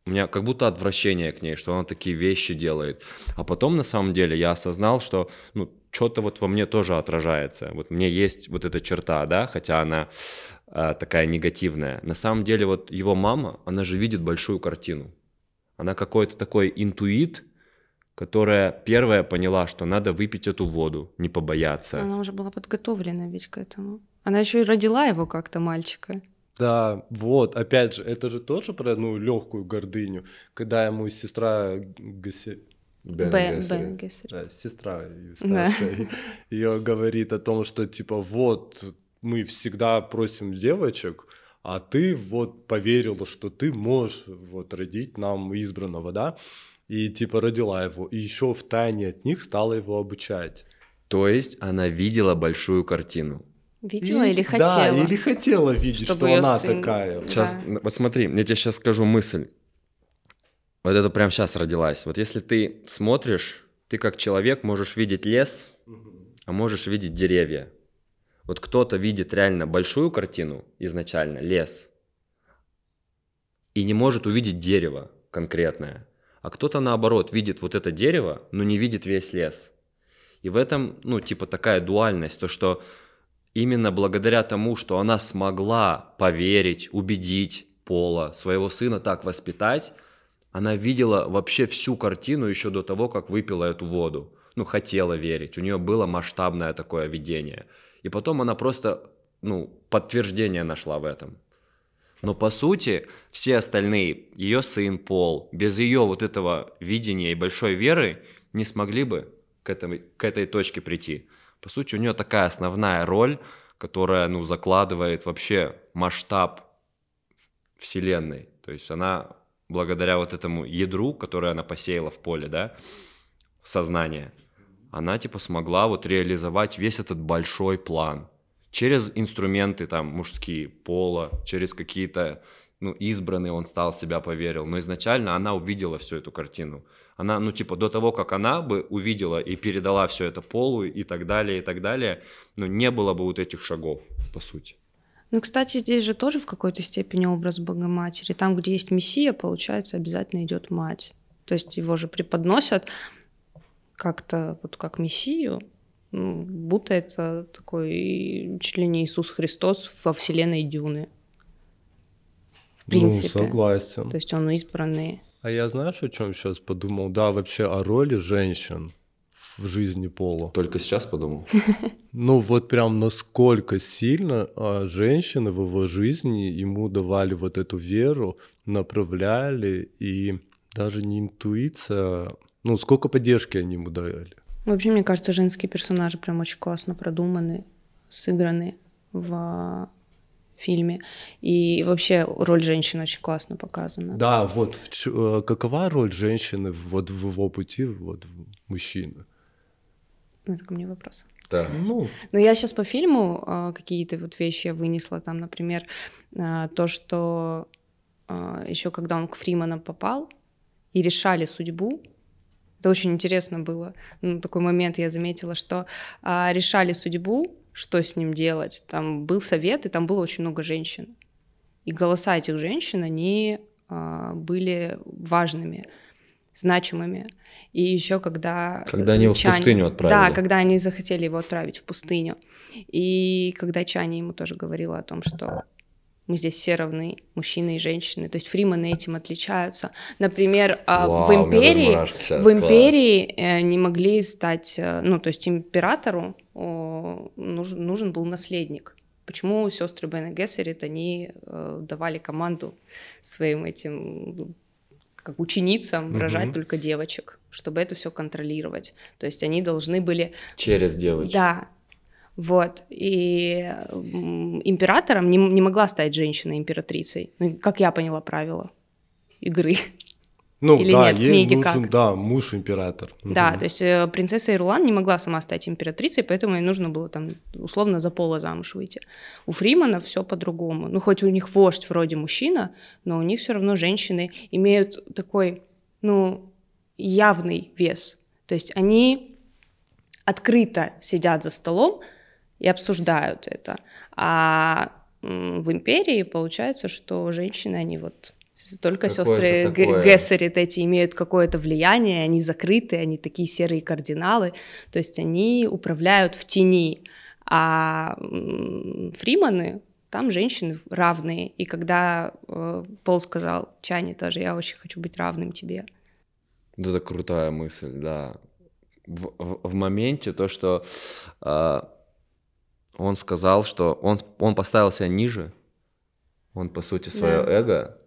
У меня как будто отвращение к ней, что она такие вещи делает. А потом, на самом деле, я осознал, что, ну, что-то вот во мне тоже отражается. Вот мне есть вот эта черта, да, хотя она э, такая негативная. На самом деле, вот его мама, она же видит большую картину. Она какой-то такой интуит, которая первая поняла, что надо выпить эту воду, не побояться. Она уже была подготовлена ведь к этому. Она еще и родила его как-то мальчика. Да, вот, опять же, это же тоже про ну, легкую гордыню, когда ему сестра Гаси Бен, Бен, Да, сестра ее, да. ее говорит о том, что типа вот мы всегда просим девочек, а ты вот поверила, что ты можешь вот родить нам избранного, да? и типа родила его, и еще в тайне от них стала его обучать. То есть она видела большую картину. Видела и, или хотела? Да, или хотела видеть, Чтобы что она сын... такая. Сейчас, да. вот смотри, я тебе сейчас скажу мысль. Вот это прям сейчас родилась. Вот если ты смотришь, ты как человек можешь видеть лес, а можешь видеть деревья. Вот кто-то видит реально большую картину изначально, лес, и не может увидеть дерево конкретное а кто-то наоборот видит вот это дерево, но не видит весь лес. И в этом, ну, типа такая дуальность, то, что именно благодаря тому, что она смогла поверить, убедить Пола, своего сына так воспитать, она видела вообще всю картину еще до того, как выпила эту воду. Ну, хотела верить, у нее было масштабное такое видение. И потом она просто, ну, подтверждение нашла в этом. Но по сути, все остальные, ее сын Пол, без ее вот этого видения и большой веры не смогли бы к, этому, к этой точке прийти. По сути, у нее такая основная роль, которая, ну, закладывает вообще масштаб вселенной. То есть она благодаря вот этому ядру, которое она посеяла в поле, да, сознание, она типа смогла вот реализовать весь этот большой план – через инструменты там мужские, пола, через какие-то ну, избранный он стал, себя поверил, но изначально она увидела всю эту картину. Она, ну, типа, до того, как она бы увидела и передала все это Полу и так далее, и так далее, ну, не было бы вот этих шагов, по сути. Ну, кстати, здесь же тоже в какой-то степени образ Богоматери. Там, где есть Мессия, получается, обязательно идет мать. То есть его же преподносят как-то вот как Мессию, ну, будто это такой чуть ли не Иисус Христос во вселенной Дюны. В ну, принципе. Ну, согласен. То есть он избранный. А я знаешь, о чем сейчас подумал? Да, вообще о роли женщин в жизни пола. Только сейчас подумал. Ну вот прям насколько сильно а, женщины в его жизни ему давали вот эту веру, направляли, и даже не интуиция, ну сколько поддержки они ему дали. Ну, вообще, мне кажется, женские персонажи прям очень классно продуманы, сыграны в фильме. И вообще роль женщины очень классно показана. Да, вот э, какова роль женщины вот в его пути вот мужчины? Ну, это ко мне вопрос. Да. Ну. Но я сейчас по фильму э, какие-то вот вещи я вынесла. Там, например, э, то, что еще когда он к Фриману попал и решали судьбу, это очень интересно было. Ну, такой момент я заметила, что а, решали судьбу, что с ним делать. Там был совет, и там было очень много женщин. И голоса этих женщин, они а, были важными значимыми. И еще когда... Когда они его в пустыню отправили. Да, когда они захотели его отправить в пустыню. И когда Чани ему тоже говорила о том, что мы здесь все равны, мужчины и женщины. То есть фриманы этим отличаются. Например, а, Вау, в империи, в э, империи не могли стать, э, ну, то есть императору нужен, был наследник. Почему сестры Бена они э, давали команду своим этим как ученицам угу. рожать только девочек, чтобы это все контролировать. То есть они должны были... Через девочек. Да, вот. И императором не, не могла стать женщина императрицей. Ну, как я поняла правила игры. Ну, Или да, нет, в книге нужен, как? Да, муж император. Да, угу. то есть э, принцесса Ирлан не могла сама стать императрицей, поэтому ей нужно было там условно за пола замуж выйти. У Фримана все по-другому. Ну, хоть у них вождь вроде мужчина, но у них все равно женщины имеют такой, ну, явный вес. То есть они открыто сидят за столом, и обсуждают это. А в империи получается, что женщины, они вот только какое сестры такое... Гессерит эти имеют какое-то влияние, они закрыты, они такие серые кардиналы, то есть они управляют в тени, а фриманы, там женщины равные, и когда э, Пол сказал Чане тоже, я очень хочу быть равным тебе. это крутая мысль, да. В, в, в моменте то, что э, он сказал, что он, он поставил себя ниже, он, по сути, свое да. эго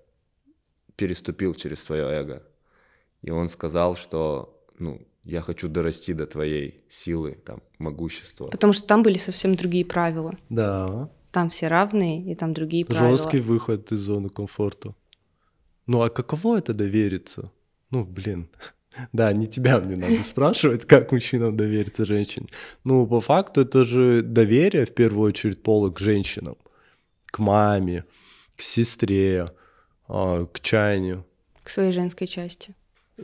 переступил через свое эго. И он сказал, что, ну, я хочу дорасти до твоей силы, там, могущества. Потому что там были совсем другие правила. Да. Там все равные, и там другие Жесткий правила. Жесткий выход из зоны комфорта. Ну а каково это довериться? Ну, блин, да, не тебя мне надо спрашивать, как мужчинам довериться женщине. Ну, по факту, это же доверие, в первую очередь, пола к женщинам. К маме, к сестре, а, к чайню. К своей женской части.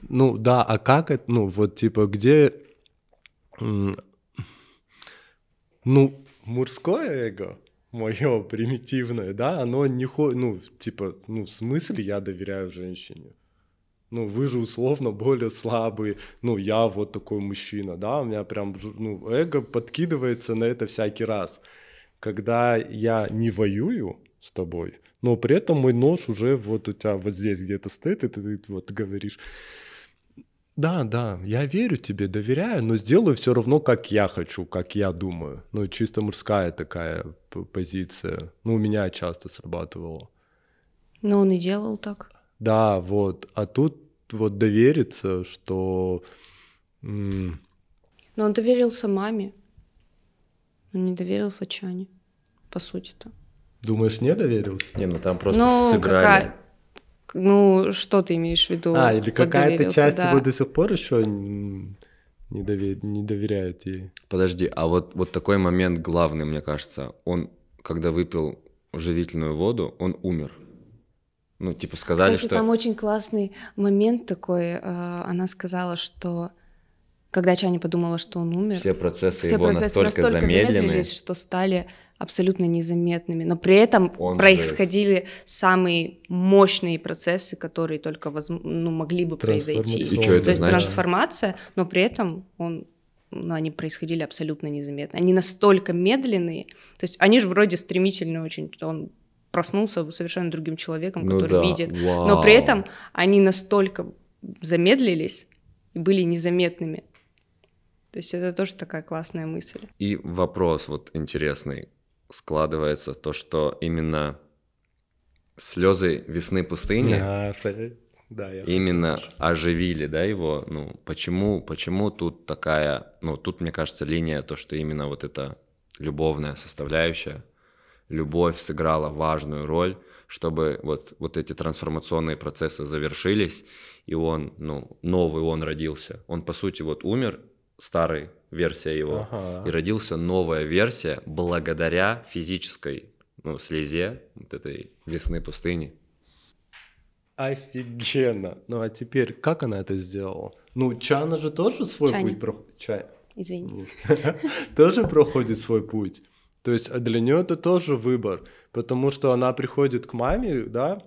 Ну, да, а как это, ну, вот, типа, где... Ну, мужское эго, мое примитивное, да, оно не ходит, ну, типа, ну, в смысле я доверяю женщине? Ну, вы же условно более слабые. Ну, я вот такой мужчина, да, у меня прям ну, эго подкидывается на это всякий раз. Когда я не воюю с тобой, но при этом мой нож уже вот у тебя вот здесь где-то стоит, и ты вот говоришь, да, да, я верю тебе, доверяю, но сделаю все равно, как я хочу, как я думаю. Ну, чисто мужская такая позиция. Ну, у меня часто срабатывала. Но он и делал так. Да, вот. А тут вот довериться, что... М- Но он доверился маме, Он не доверился Чане, по сути-то. Думаешь, не доверился? Не, ну там просто ну, сыграли. Какая... Ну, что ты имеешь в виду? А, или какая-то часть да. его до сих пор еще не, довер... не доверяет ей. Подожди, а вот, вот такой момент главный, мне кажется. Он, когда выпил живительную воду, он умер. Ну, типа сказали, Кстати, что... там очень классный момент такой. А, она сказала, что когда Чаня подумала, что он умер... Все процессы все его процессы настолько, настолько замедлены. что стали абсолютно незаметными. Но при этом он происходили жив. самые мощные процессы, которые только воз... ну, могли бы произойти. И что это То есть значит? трансформация, но при этом он но ну, они происходили абсолютно незаметно. Они настолько медленные, то есть они же вроде стремительные очень, он проснулся совершенно другим человеком, ну который да. видит. Вау. Но при этом они настолько замедлились и были незаметными. То есть это тоже такая классная мысль. И вопрос вот интересный складывается, то, что именно слезы весны пустыни да, именно оживили, да, его, ну, почему, почему тут такая, ну, тут, мне кажется, линия, то, что именно вот эта любовная составляющая, любовь сыграла важную роль, чтобы вот, вот эти трансформационные процессы завершились, и он, ну, новый он родился. Он, по сути, вот умер, старый версия его, ага. и родился новая версия благодаря физической ну, слезе вот этой весны пустыни. Офигенно! Ну а теперь, как она это сделала? Ну, Чана же тоже свой Чаня. путь проходит. Извини. Тоже проходит свой путь. То есть а для нее это тоже выбор, потому что она приходит к маме, да,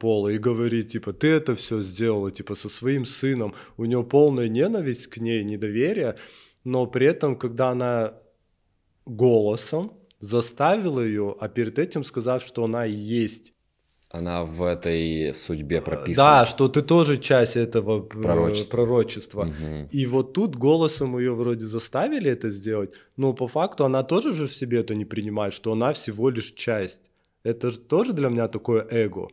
Пола и говорит, типа, ты это все сделала, типа, со своим сыном. У нее полная ненависть к ней, недоверие, но при этом, когда она голосом заставила ее, а перед этим сказав, что она есть она в этой судьбе э, прописана. Да, что ты тоже часть этого э, пророчества. пророчества. Угу. И вот тут голосом ее вроде заставили это сделать, но по факту она тоже же в себе это не принимает, что она всего лишь часть. Это тоже для меня такое эго,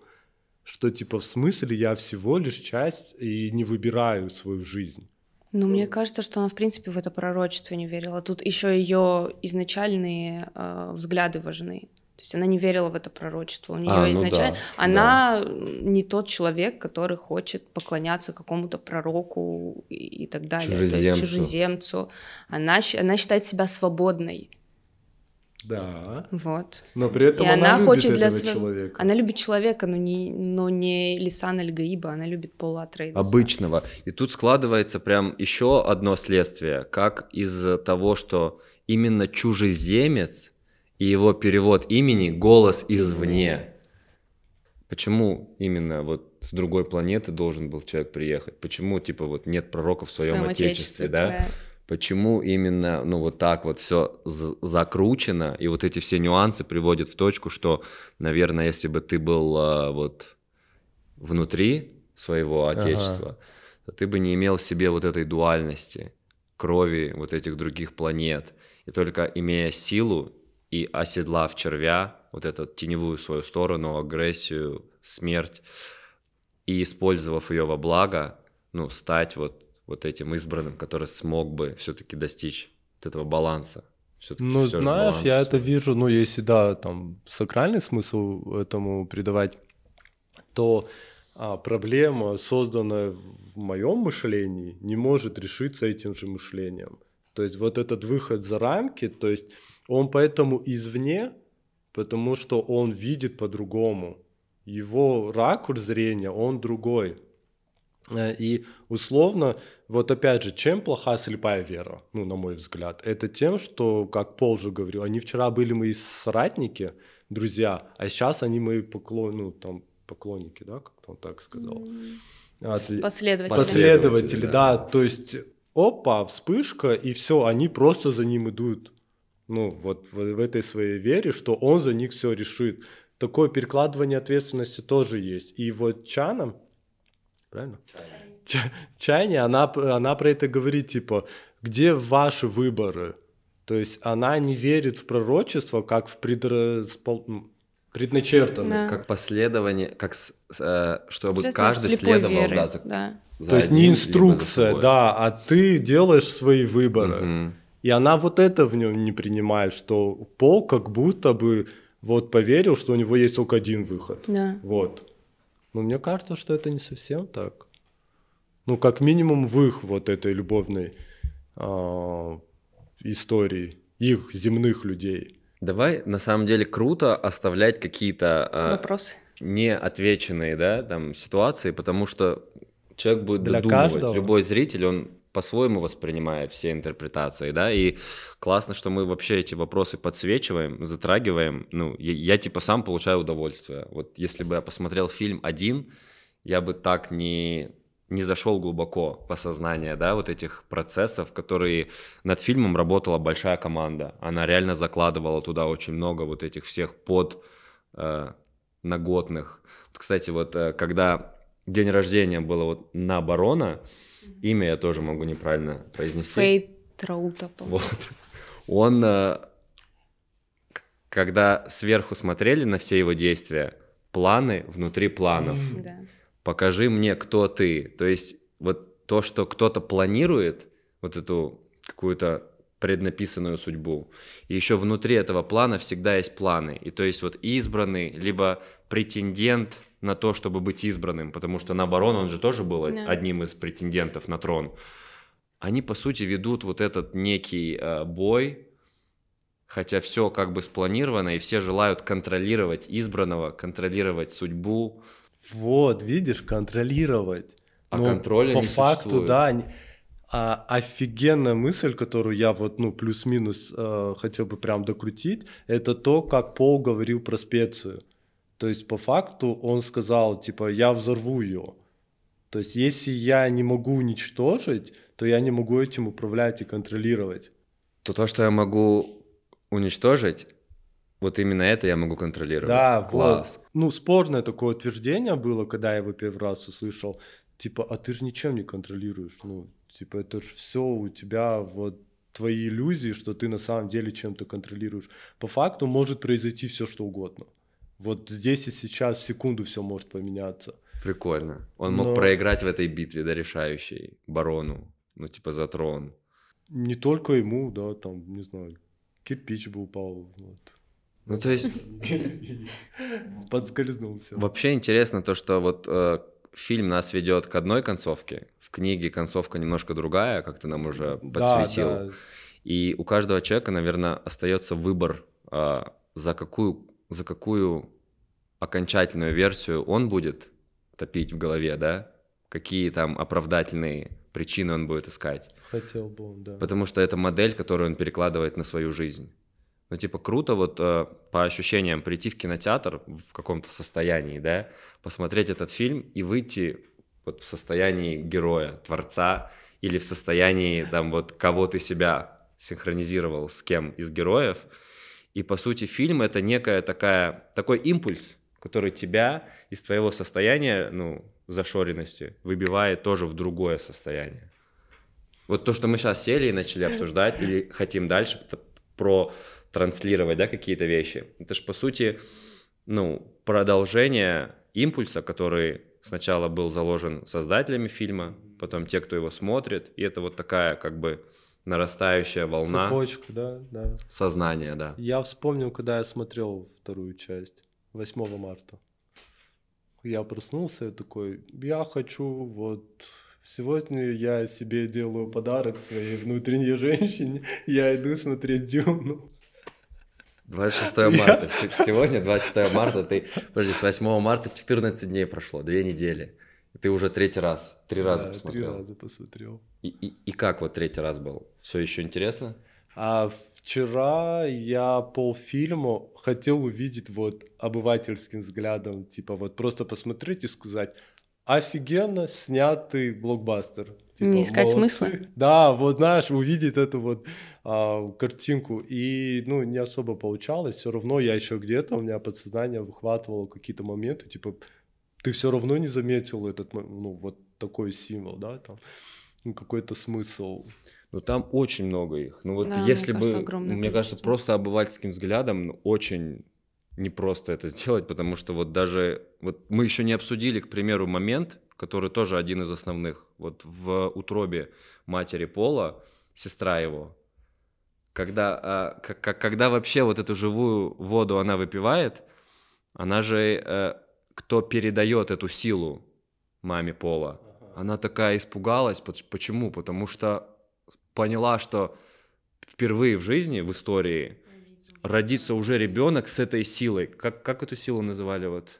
что типа в смысле я всего лишь часть и не выбираю свою жизнь. Ну, мне кажется, что она, в принципе, в это пророчество не верила. Тут еще ее изначальные э, взгляды важны. То есть она не верила в это пророчество. У нее а, ну изначально да, она да. не тот человек, который хочет поклоняться какому-то пророку и, и так далее, чужеземцу. то есть чужеземцу. Она, она считает себя свободной. Да. Вот. Но при этом и она, она хочет для этого св... человека. Она любит человека, но не, но не Лисан Аль Гаиба, она любит Пола Атрейдеса. Обычного. И тут складывается прям еще одно следствие, как из того, что именно чужеземец и его перевод имени «Голос извне». Почему именно вот с другой планеты должен был человек приехать? Почему, типа, вот нет пророка в своем, в своем отечестве, отечестве, да? да? Почему именно, ну, вот так вот все закручено, и вот эти все нюансы приводят в точку, что, наверное, если бы ты был а, вот внутри своего отечества, ага. то ты бы не имел в себе вот этой дуальности, крови вот этих других планет. И только имея силу и оседлав червя, вот эту теневую свою сторону, агрессию, смерть, и использовав ее во благо, ну, стать вот, вот этим избранным, который смог бы все-таки достичь вот этого баланса. Все-таки ну, все знаешь, я это вижу, ну, если, да, там, сакральный смысл этому придавать, то а, проблема, созданная в моем мышлении, не может решиться этим же мышлением. То есть вот этот выход за рамки, то есть он поэтому извне, потому что он видит по-другому. Его ракурс зрения, он другой. Э, и условно, вот опять же, чем плоха слепая вера, ну, на мой взгляд, это тем, что, как Пол же говорил, они вчера были мои соратники, друзья, а сейчас они мои поклон, ну, там, поклонники, да, как он так сказал. Последователи. Последователи, Последователи да. да. То есть, опа, вспышка, и все, они просто за ним идут ну, вот в, в этой своей вере, что он за них все решит. Такое перекладывание ответственности тоже есть. И вот Чана, правильно? Чайни, Чайни она, она про это говорит, типа, где ваши выборы? То есть она не верит в пророчество, как в предрасположение предначертанность. Да. Как последование, как э, чтобы каждый следовал веры, да, за, да. За То есть не инструкция, да, а ты делаешь свои выборы. Угу. И она вот это в нем не принимает, что Пол как будто бы вот поверил, что у него есть только один выход. Да. Вот. Но мне кажется, что это не совсем так. Ну, как минимум, в их вот этой любовной э, истории, их земных людей. Давай, на самом деле, круто оставлять какие-то... Э, Вопросы. Неотвеченные, да, там, ситуации, потому что человек будет Для додумывать. Каждого. Любой зритель, он по-своему воспринимает все интерпретации, да, и классно, что мы вообще эти вопросы подсвечиваем, затрагиваем, ну, я, я типа сам получаю удовольствие, вот если бы я посмотрел фильм один, я бы так не, не зашел глубоко в осознание, да, вот этих процессов, которые над фильмом работала большая команда, она реально закладывала туда очень много вот этих всех под э, наготных, вот, кстати, вот э, когда день рождения было вот на Барона, Имя я тоже могу неправильно произнести. Фейт Раутов. Вот. Он, э, когда сверху смотрели на все его действия, планы внутри планов. Да. Покажи мне, кто ты. То есть вот то, что кто-то планирует, вот эту какую-то преднаписанную судьбу. И еще внутри этого плана всегда есть планы. И то есть вот избранный, либо претендент – на то, чтобы быть избранным, потому что на барон он же тоже был да. одним из претендентов на трон. Они, по сути, ведут вот этот некий э, бой, хотя все как бы спланировано, и все желают контролировать избранного, контролировать судьбу. Вот, видишь, контролировать. А Но ну, контроля по не факту, существует. да. А, офигенная мысль, которую я вот, ну, плюс-минус э, хотел бы прям докрутить, это то, как Пол говорил про специю. То есть по факту он сказал, типа, я взорву ее. То есть если я не могу уничтожить, то я не могу этим управлять и контролировать. То то, что я могу уничтожить, вот именно это я могу контролировать. Да, класс. Вот. Ну, спорное такое утверждение было, когда я его первый раз услышал. Типа, а ты же ничем не контролируешь. Ну, типа, это же все у тебя вот твои иллюзии, что ты на самом деле чем-то контролируешь. По факту может произойти все, что угодно. Вот здесь и сейчас, в секунду все может поменяться. Прикольно. Он мог Но... проиграть в этой битве, да, решающей, барону, ну, типа за трон. Не только ему, да, там, не знаю, кирпич бы упал, вот. Ну, то есть... Подскользнулся. Вообще интересно то, что вот э, фильм нас ведет к одной концовке, в книге концовка немножко другая, как ты нам уже подсветил. Да, да. И у каждого человека, наверное, остается выбор, э, за какую за какую окончательную версию он будет топить в голове, да? Какие там оправдательные причины он будет искать. Хотел бы он, да. Потому что это модель, которую он перекладывает на свою жизнь. Ну, типа, круто вот э, по ощущениям прийти в кинотеатр в каком-то состоянии, да, посмотреть этот фильм и выйти вот в состоянии героя, творца, или в состоянии там вот кого ты себя синхронизировал с кем из героев – и по сути фильм это некая такая, такой импульс, который тебя из твоего состояния, ну, зашоренности, выбивает тоже в другое состояние. Вот то, что мы сейчас сели и начали обсуждать, или хотим дальше про транслировать, да, какие-то вещи. Это же, по сути, ну, продолжение импульса, который сначала был заложен создателями фильма, потом те, кто его смотрит, и это вот такая, как бы, нарастающая волна. Цепочку, да, да. Сознание, да. Я вспомнил, когда я смотрел вторую часть, 8 марта. Я проснулся и такой, я хочу вот Сегодня я себе делаю подарок своей внутренней женщине. Я иду смотреть Дюну. 26 марта. Я... Сегодня 26 марта. Ты, подожди, с 8 марта 14 дней прошло, две недели. Ты уже третий раз, три раза да, посмотрел. три раза посмотрел. И, и, и как вот третий раз был? Все еще интересно? А вчера я полфильма хотел увидеть вот обывательским взглядом, типа вот просто посмотреть и сказать, офигенно снятый блокбастер. Типа, не искать молодцы. смысла. Да, вот знаешь, увидеть эту вот а, картинку. И, ну, не особо получалось. Все равно я еще где-то, у меня подсознание выхватывало какие-то моменты, типа, ты все равно не заметил этот, ну, вот такой символ, да, там, ну, какой-то смысл. Ну, там очень много их. Ну, вот да, если мне бы, кажется, мне количество. кажется, просто обывательским взглядом ну, очень непросто это сделать, потому что вот даже, вот мы еще не обсудили, к примеру, момент, который тоже один из основных. Вот в утробе матери Пола, сестра его, когда, а, как, когда вообще вот эту живую воду она выпивает, она же э, кто передает эту силу маме Пола. Она такая испугалась. Почему? Потому что поняла, что впервые в жизни, в истории, родится уже ребенок с этой силой. Как, как эту силу называли вот?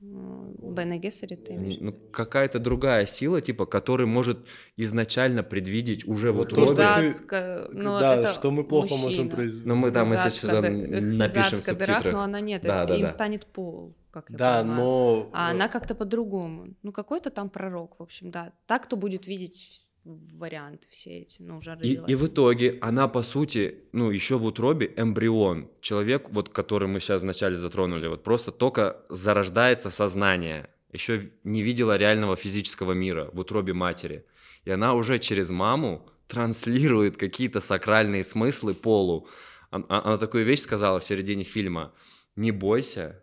Бене Гессерит, ну, ну какая-то другая сила, типа, который может изначально предвидеть уже ну, вот То, роды. Задска, но ну, да, это что мы плохо мужчина. можем произвести. Но мы там, если что, напишем в субтитрах, Дырах, но она нет, да, да, им да. станет пол как я да, понимаю. но... А э, она как-то по-другому. Ну, какой-то там пророк, в общем, да. Так, кто будет видеть варианты все эти, ну, уже родилась. И, и в итоге она, по сути, ну, еще в утробе эмбрион. Человек, вот, который мы сейчас вначале затронули, вот просто только зарождается сознание, еще не видела реального физического мира в утробе матери. И она уже через маму транслирует какие-то сакральные смыслы полу. Она, она такую вещь сказала в середине фильма. Не бойся,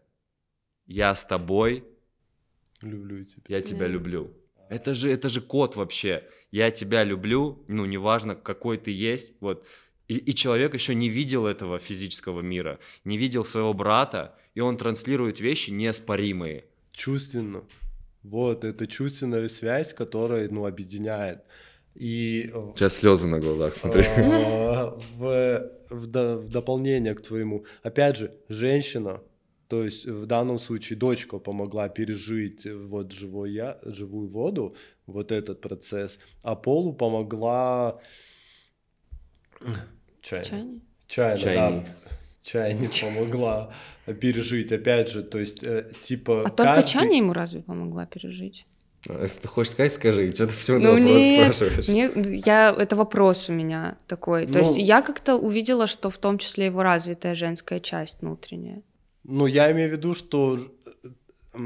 я с тобой. Люблю тебя. Я тебя да. люблю. Это же, это же код вообще. Я тебя люблю, ну, неважно, какой ты есть. Вот. И, и человек еще не видел этого физического мира, не видел своего брата, и он транслирует вещи неоспоримые. Чувственно. Вот, это чувственная связь, которая, ну, объединяет. И... Э, Сейчас слезы на глазах, смотри. Э, в, в, в дополнение к твоему. Опять же, женщина то есть в данном случае дочка помогла пережить вот живой я, живую воду, вот этот процесс, а Полу помогла чайник. чайни Чайна, чайник. Да. Чайник помогла пережить, опять же, то есть э, типа. А каждый... только чайни ему разве помогла пережить? А, если ты хочешь сказать, скажи, что ты все ну, на вопрос нет, спрашиваешь? Мне, я, это вопрос у меня такой. Ну, То есть я как-то увидела, что в том числе его развитая женская часть внутренняя. Ну, я имею в виду, что э,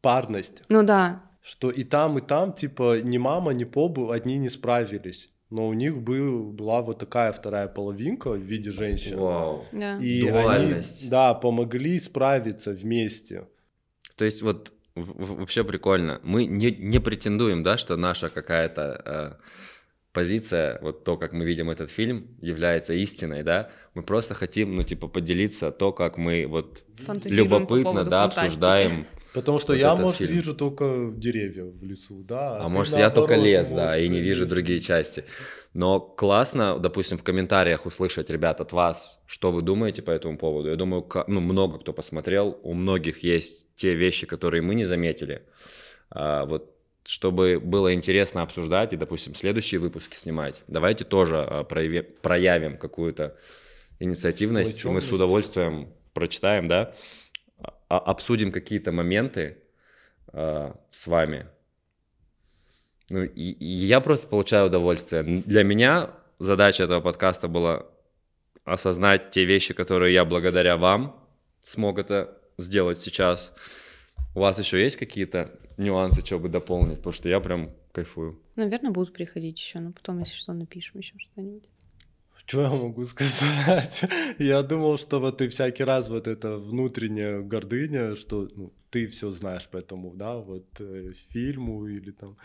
парность. Ну да. Что и там, и там, типа, ни мама, ни побу, одни не справились. Но у них был, была вот такая вторая половинка в виде женщины, Вау. Да. И Дуальность. они, да, помогли справиться вместе. То есть вот вообще прикольно. Мы не, не претендуем, да, что наша какая-то... Э позиция, вот то, как мы видим этот фильм, является истиной, да, мы просто хотим, ну, типа, поделиться то, как мы вот любопытно, по да, фантастики. обсуждаем Потому что вот я, может, фильм. вижу только деревья в лесу, да. А, а может, я только лес, да, и не вижу лес. другие части. Но классно, допустим, в комментариях услышать, ребят, от вас, что вы думаете по этому поводу. Я думаю, ну, много кто посмотрел, у многих есть те вещи, которые мы не заметили. А, вот чтобы было интересно обсуждать и, допустим, следующие выпуски снимать, давайте тоже а, прояви, проявим какую-то инициативность, мы с удовольствием прочитаем, да, а, а, обсудим какие-то моменты а, с вами. Ну, и, и я просто получаю удовольствие. Для меня задача этого подкаста была осознать те вещи, которые я благодаря вам смог это сделать сейчас. У вас еще есть какие-то нюансы, что бы дополнить? Потому что я прям кайфую. Наверное, будут приходить еще, но ну, потом, если что, напишем еще что-нибудь. Что я могу сказать? я думал, что вот ты всякий раз вот это внутренняя гордыня, что ну, ты все знаешь, поэтому, да, вот э, фильму или там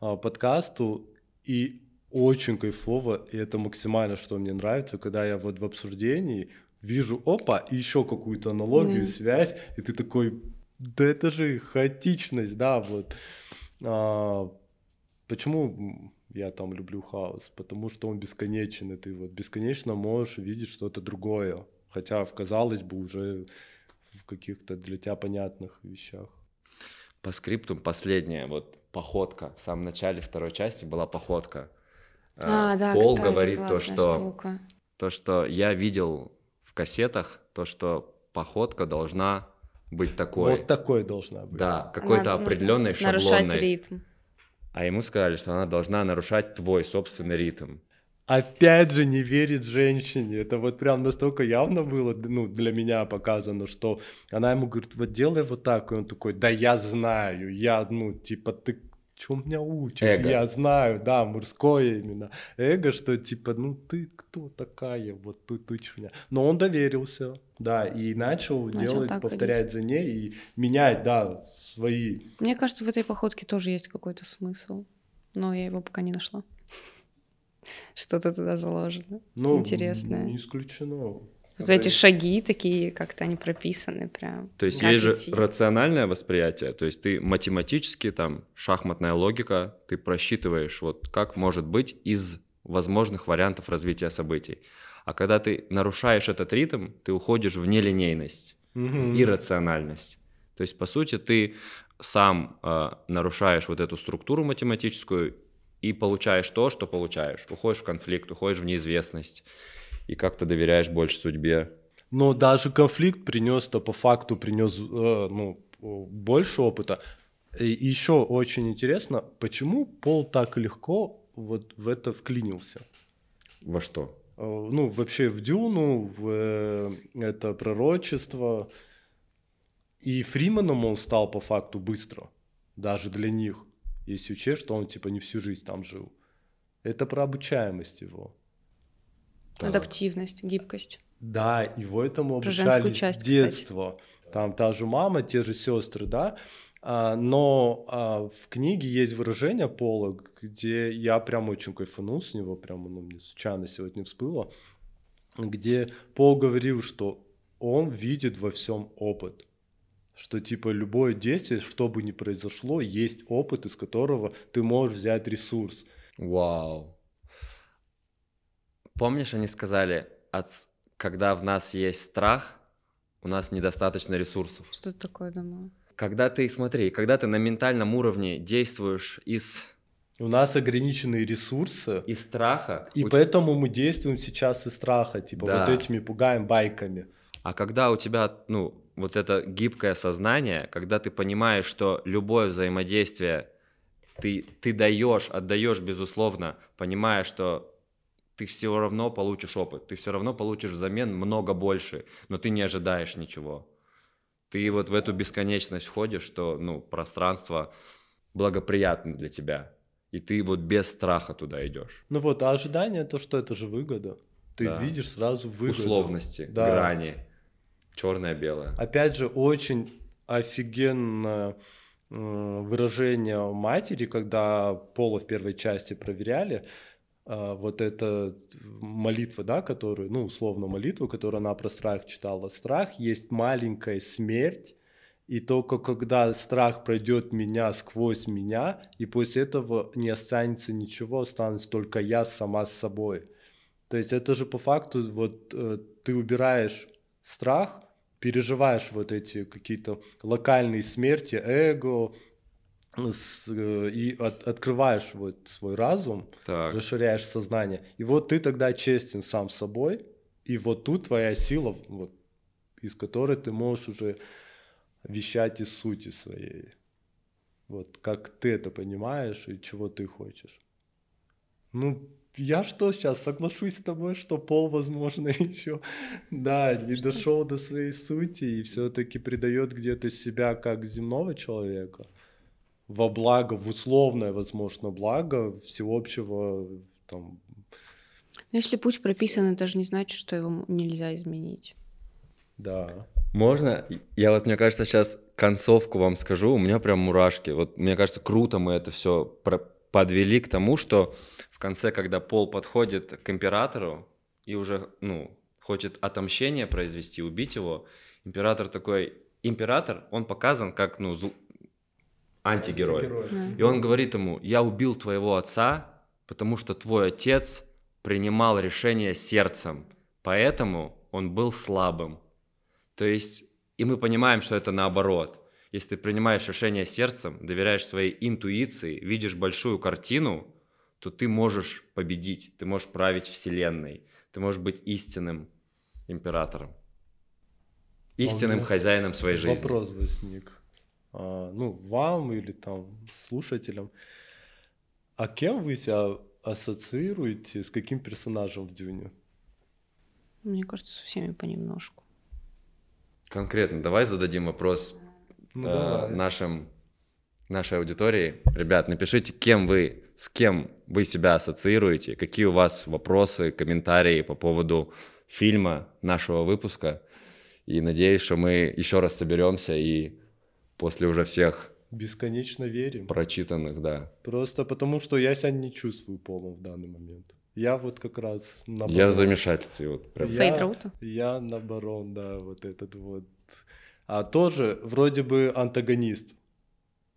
э, подкасту. И очень кайфово, и это максимально, что мне нравится, когда я вот в обсуждении вижу, опа, еще какую-то аналогию, связь, и ты такой, да это же хаотичность, да, вот. А, почему я там люблю хаос? Потому что он бесконечен, и ты вот бесконечно можешь видеть что-то другое, хотя, казалось бы, уже в каких-то для тебя понятных вещах. По скрипту последняя вот походка. В самом начале второй части была походка. А, а да, Пол кстати, говорит то, что штука. то, что я видел в кассетах, то, что походка должна быть такой. Вот такой должна быть. Да, какой-то определенный шаблонный. Нарушать ритм. А ему сказали, что она должна нарушать твой собственный ритм. Опять же, не верит женщине. Это вот прям настолько явно было, ну, для меня показано, что она ему говорит, вот делай вот так. И он такой, да я знаю, я, ну, типа, ты что меня учишь? Эго. Я знаю, да, мужское именно. Эго, что типа, ну ты кто такая, вот тут учишь меня. Но он доверился, да, и начал, начал делать, повторять ходить. за ней и менять, да, свои. Мне кажется, в этой походке тоже есть какой-то смысл, но я его пока не нашла. Что-то туда заложено. Ну, интересное. Не исключено. За эти шаги такие, как-то они прописаны прям. То есть есть идти. же рациональное восприятие, то есть ты математически, там, шахматная логика, ты просчитываешь, вот как может быть из возможных вариантов развития событий. А когда ты нарушаешь этот ритм, ты уходишь в нелинейность, угу. в иррациональность. То есть, по сути, ты сам э, нарушаешь вот эту структуру математическую и получаешь то, что получаешь. Уходишь в конфликт, уходишь в неизвестность и как-то доверяешь больше судьбе. Но даже конфликт принес-то по факту принес э, ну, больше опыта. И еще очень интересно, почему Пол так легко вот в это вклинился? Во что? Э, ну, вообще в Дюну, в э, это пророчество. И Фриманом он стал по факту быстро, даже для них, если учесть, что он типа не всю жизнь там жил. Это про обучаемость его. Адаптивность, гибкость. Да, его этому обучали часть, с детства. Кстати. Там та же мама, те же сестры, да. А, но а, в книге есть выражение Пола, где я прям очень кайфанул с него, прям оно мне случайно сегодня всплыло, где Пол говорил, что он видит во всем опыт что типа любое действие, что бы ни произошло, есть опыт, из которого ты можешь взять ресурс. Вау. Помнишь, они сказали, от... когда в нас есть страх, у нас недостаточно ресурсов. Что это такое, думаю? Когда ты, смотри, когда ты на ментальном уровне действуешь из... У нас ограниченные ресурсы. И страха. И у... поэтому мы действуем сейчас из страха, типа да. вот этими пугаем байками. А когда у тебя, ну, вот это гибкое сознание, когда ты понимаешь, что любое взаимодействие ты, ты даешь, отдаешь, безусловно, понимая, что ты все равно получишь опыт, ты все равно получишь взамен много больше, но ты не ожидаешь ничего. Ты вот в эту бесконечность ходишь, что, ну, пространство благоприятно для тебя, и ты вот без страха туда идешь. Ну вот, а ожидание, то что это же выгода. Ты да. видишь сразу выгоду. Условности, да. грани, черное-белое. Опять же, очень офигенно э, выражение матери, когда Пола в первой части проверяли, а, вот эта молитва, да, которую, ну, условно молитву, которую она про страх читала. Страх есть маленькая смерть, и только когда страх пройдет меня сквозь меня, и после этого не останется ничего, останется только я сама с собой. То есть это же по факту, вот э, ты убираешь страх, переживаешь вот эти какие-то локальные смерти, эго, с, э, и от, открываешь вот свой разум, так. расширяешь сознание. И вот ты тогда честен сам с собой, и вот тут твоя сила, вот, из которой ты можешь уже вещать из сути своей. Вот как ты это понимаешь и чего ты хочешь. Ну, я что сейчас соглашусь с тобой, что пол, возможно, еще, да, не дошел до своей сути и все-таки придает где-то себя как земного человека во благо, в условное, возможно, благо всеобщего там. Но ну, если путь прописан, это же не значит, что его нельзя изменить. Да. Можно? Я вот, мне кажется, сейчас концовку вам скажу. У меня прям мурашки. Вот, мне кажется, круто мы это все про- подвели к тому, что в конце, когда Пол подходит к императору и уже, ну, хочет отомщение произвести, убить его, император такой... Император, он показан как, ну, зл- антигерой. антигерой. И он говорит ему, я убил твоего отца, потому что твой отец принимал решение сердцем, поэтому он был слабым. То есть, и мы понимаем, что это наоборот. Если ты принимаешь решение сердцем, доверяешь своей интуиции, видишь большую картину, то ты можешь победить, ты можешь править вселенной, ты можешь быть истинным императором, истинным хозяином своей жизни. Вопрос возник а, ну, вам или там слушателям, а кем вы себя ассоциируете, с каким персонажем в Дюне? Мне кажется, со всеми понемножку. Конкретно, давай зададим вопрос ну, э, давай. нашим нашей аудитории. Ребят, напишите, кем вы, с кем вы себя ассоциируете, какие у вас вопросы, комментарии по поводу фильма, нашего выпуска. И надеюсь, что мы еще раз соберемся и после уже всех Бесконечно верим. прочитанных, да. Просто потому, что я себя не чувствую полным в данный момент. Я вот как раз на Я в замешательстве. Вот, прям. Я, я на барон, да, вот этот вот. А тоже вроде бы антагонист.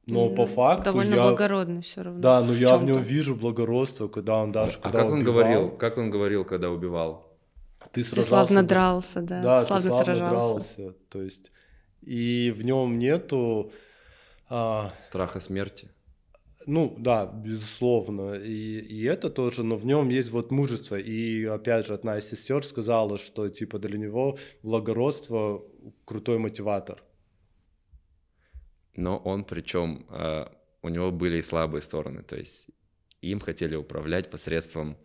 Но ну, по факту довольно я... благородный все равно. Да, но в я в нем вижу благородство, когда он даже а когда как убивал, он говорил, как он говорил, когда убивал? Ты, сражался славно дрался, да, да славно ты славно сражался. дрался, то есть и в нем нету... А... Страха смерти. Ну да, безусловно, и, и это тоже, но в нем есть вот мужество. И опять же, одна из сестер сказала, что типа для него благородство крутой мотиватор. Но он причем, а, у него были и слабые стороны, то есть им хотели управлять посредством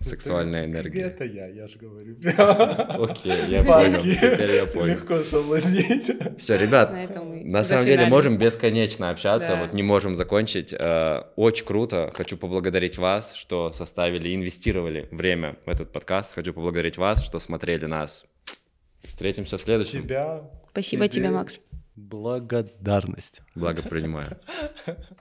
Сексуальная энергия. Это я, я же говорю. Окей, я понял. Теперь я понял. Легко соблазнить. Все, ребят, на, самом деле можем бесконечно общаться, вот не можем закончить. Э, очень круто. Хочу поблагодарить вас, что составили, инвестировали время в этот подкаст. Хочу поблагодарить вас, что смотрели нас. Встретимся в следующем. Тебя. Спасибо тебе, тебе Макс. Благодарность. Благо принимаю.